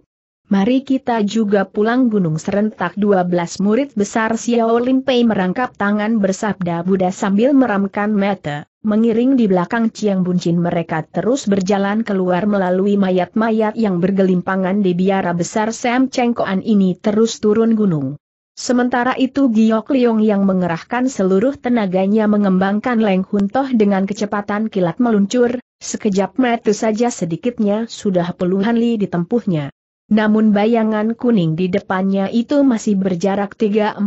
Mari kita juga pulang gunung serentak 12 murid besar Xiao Limpei merangkap tangan bersabda Buddha sambil meramkan mata, mengiring di belakang Chiang Buncin mereka terus berjalan keluar melalui mayat-mayat yang bergelimpangan di biara besar Sam Chengkoan ini terus turun gunung. Sementara itu Giok Liong yang mengerahkan seluruh tenaganya mengembangkan Leng Hun Toh dengan kecepatan kilat meluncur, sekejap metu saja sedikitnya sudah puluhan li ditempuhnya. Namun bayangan kuning di depannya itu masih berjarak 340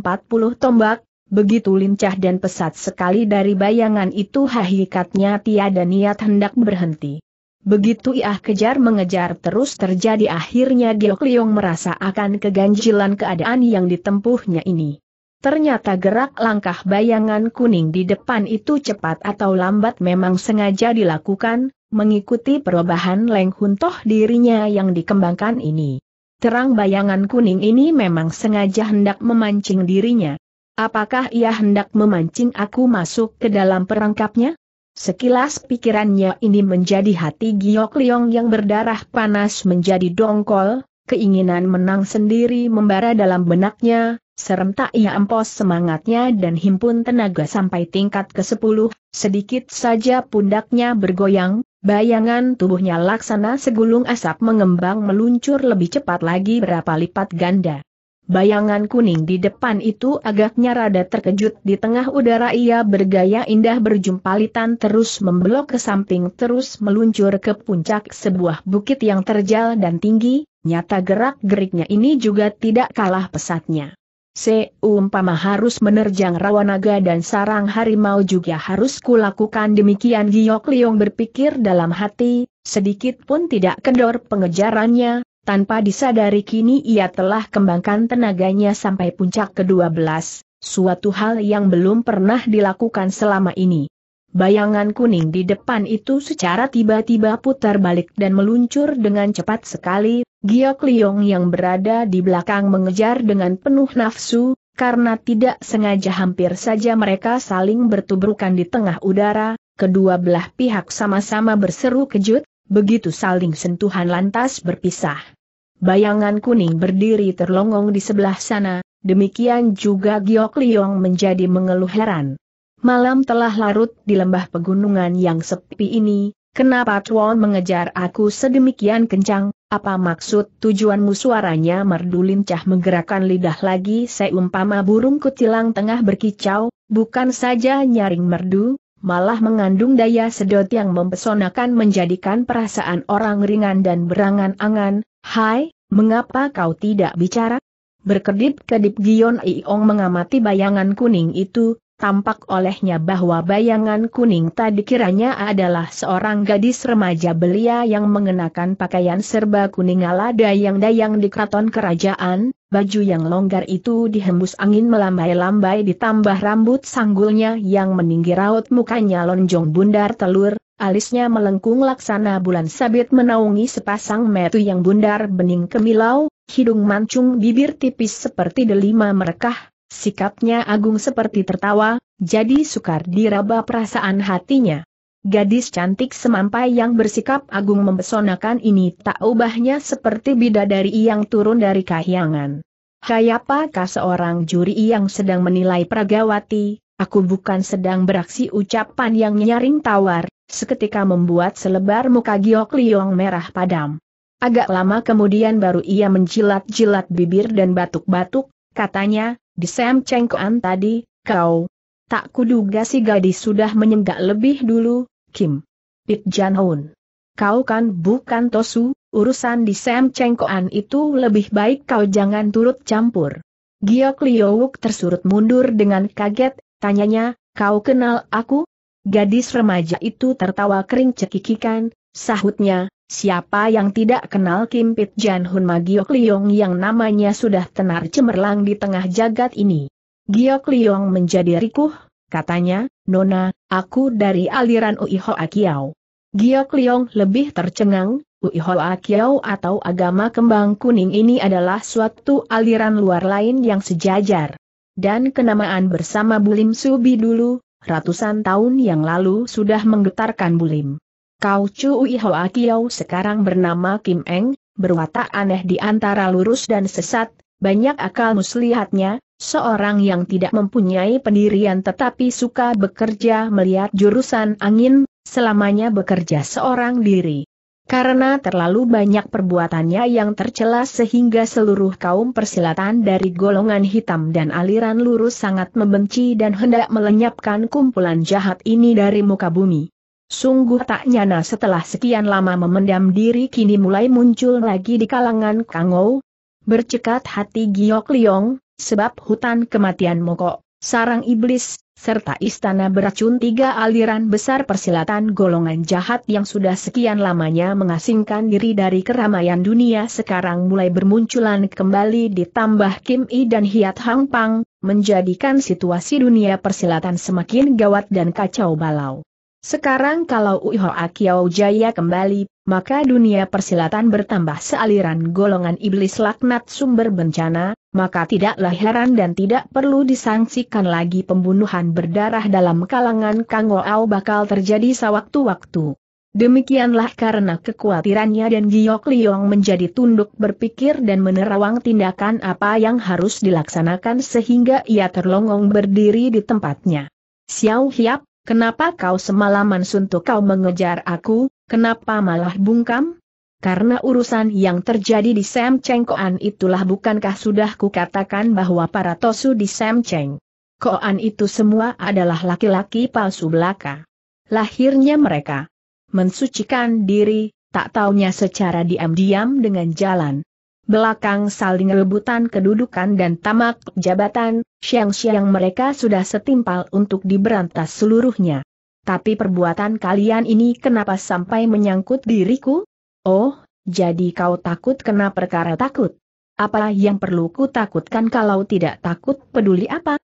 tombak, begitu lincah dan pesat sekali dari bayangan itu hakikatnya tiada niat hendak berhenti. Begitu ia kejar mengejar terus terjadi akhirnya Geok Leong merasa akan keganjilan keadaan yang ditempuhnya ini. Ternyata gerak langkah bayangan kuning di depan itu cepat atau lambat memang sengaja dilakukan, mengikuti perubahan Leng toh dirinya yang dikembangkan ini. Terang bayangan kuning ini memang sengaja hendak memancing dirinya. Apakah ia hendak memancing aku masuk ke dalam perangkapnya? Sekilas pikirannya ini menjadi hati Giok Liong yang berdarah panas menjadi dongkol, keinginan menang sendiri membara dalam benaknya, serentak ia empos semangatnya dan himpun tenaga sampai tingkat ke-10, sedikit saja pundaknya bergoyang, Bayangan tubuhnya laksana segulung asap mengembang meluncur lebih cepat lagi berapa lipat ganda. Bayangan kuning di depan itu agaknya rada terkejut di tengah udara ia bergaya indah berjumpalitan terus membelok ke samping terus meluncur ke puncak sebuah bukit yang terjal dan tinggi, nyata gerak-geriknya ini juga tidak kalah pesatnya. Seumpama harus menerjang rawa naga dan sarang harimau juga harus kulakukan demikian Giok Liong berpikir dalam hati, sedikit pun tidak kendor pengejarannya, tanpa disadari kini ia telah kembangkan tenaganya sampai puncak ke-12, suatu hal yang belum pernah dilakukan selama ini. Bayangan kuning di depan itu secara tiba-tiba putar balik dan meluncur dengan cepat sekali, Giok Liong yang berada di belakang mengejar dengan penuh nafsu, karena tidak sengaja hampir saja mereka saling bertubrukan di tengah udara, kedua belah pihak sama-sama berseru kejut, begitu saling sentuhan lantas berpisah. Bayangan kuning berdiri terlongong di sebelah sana, demikian juga Giok Liong menjadi mengeluh heran. Malam telah larut di lembah pegunungan yang sepi ini, kenapa Tuan mengejar aku sedemikian kencang, apa maksud tujuanmu suaranya merdu lincah menggerakkan lidah lagi seumpama burung kutilang tengah berkicau, bukan saja nyaring merdu, malah mengandung daya sedot yang mempesonakan menjadikan perasaan orang ringan dan berangan-angan, Hai, mengapa kau tidak bicara? Berkedip-kedip Gion Iong mengamati bayangan kuning itu, tampak olehnya bahwa bayangan kuning tadi kiranya adalah seorang gadis remaja belia yang mengenakan pakaian serba kuning ala dayang-dayang di keraton kerajaan, baju yang longgar itu dihembus angin melambai-lambai ditambah rambut sanggulnya yang meninggi raut mukanya lonjong bundar telur, alisnya melengkung laksana bulan sabit menaungi sepasang metu yang bundar bening kemilau, hidung mancung bibir tipis seperti delima merekah, Sikapnya agung seperti tertawa, jadi sukar diraba perasaan hatinya. Gadis cantik semampai yang bersikap agung mempesonakan ini tak ubahnya seperti bidadari yang turun dari kahyangan. apakah seorang juri yang sedang menilai Pragawati, aku bukan sedang beraksi ucapan yang nyaring tawar, seketika membuat selebar muka Giok Liong merah padam. Agak lama kemudian baru ia menjilat-jilat bibir dan batuk-batuk, katanya, di Sam Cengkoan tadi, kau, tak kuduga si gadis sudah menyenggak lebih dulu, Kim. Pit Jan Kau kan bukan Tosu, urusan di Sam Cengkoan itu lebih baik kau jangan turut campur. Giok Liowuk tersurut mundur dengan kaget, tanyanya, kau kenal aku? Gadis remaja itu tertawa kering cekikikan, Sahutnya, siapa yang tidak kenal Kim Pit Jan Hun Ma Giok Liong yang namanya sudah tenar cemerlang di tengah jagat ini. Giok Liong menjadi rikuh, katanya, Nona, aku dari aliran Ui Hoa Kiao. Giok Liong lebih tercengang, Ui Hoa Kiao atau agama kembang kuning ini adalah suatu aliran luar lain yang sejajar. Dan kenamaan bersama Bulim Subi dulu, ratusan tahun yang lalu sudah menggetarkan Bulim. Kau Chu Hoa Kiao sekarang bernama Kim Eng, berwatak aneh di antara lurus dan sesat, banyak akal muslihatnya, seorang yang tidak mempunyai pendirian tetapi suka bekerja melihat jurusan angin, selamanya bekerja seorang diri. Karena terlalu banyak perbuatannya yang tercela sehingga seluruh kaum persilatan dari golongan hitam dan aliran lurus sangat membenci dan hendak melenyapkan kumpulan jahat ini dari muka bumi. Sungguh tak nyana setelah sekian lama memendam diri kini mulai muncul lagi di kalangan Kangou. Bercekat hati Giok Liong, sebab hutan kematian Mokok, sarang iblis, serta istana beracun tiga aliran besar persilatan golongan jahat yang sudah sekian lamanya mengasingkan diri dari keramaian dunia sekarang mulai bermunculan kembali ditambah Kim I dan Hiat Hang Pang, menjadikan situasi dunia persilatan semakin gawat dan kacau balau. Sekarang kalau Uihoa Kiao Jaya kembali, maka dunia persilatan bertambah sealiran golongan iblis laknat sumber bencana, maka tidaklah heran dan tidak perlu disangsikan lagi pembunuhan berdarah dalam kalangan Kang Ao bakal terjadi sewaktu-waktu. Demikianlah karena kekhawatirannya dan Giok Liong menjadi tunduk berpikir dan menerawang tindakan apa yang harus dilaksanakan sehingga ia terlongong berdiri di tempatnya. Xiao Hiap, Kenapa kau semalaman suntuk kau mengejar aku, kenapa malah bungkam? Karena urusan yang terjadi di Sam Cheng Koan itulah bukankah sudah kukatakan bahwa para tosu di Sam Cheng Koan itu semua adalah laki-laki palsu belaka. Lahirnya mereka mensucikan diri, tak taunya secara diam-diam dengan jalan Belakang saling rebutan kedudukan dan tamak jabatan, siang-siang mereka sudah setimpal untuk diberantas seluruhnya. Tapi perbuatan kalian ini kenapa sampai menyangkut diriku? Oh, jadi kau takut kena perkara takut. Apa yang perlu ku takutkan kalau tidak takut peduli apa?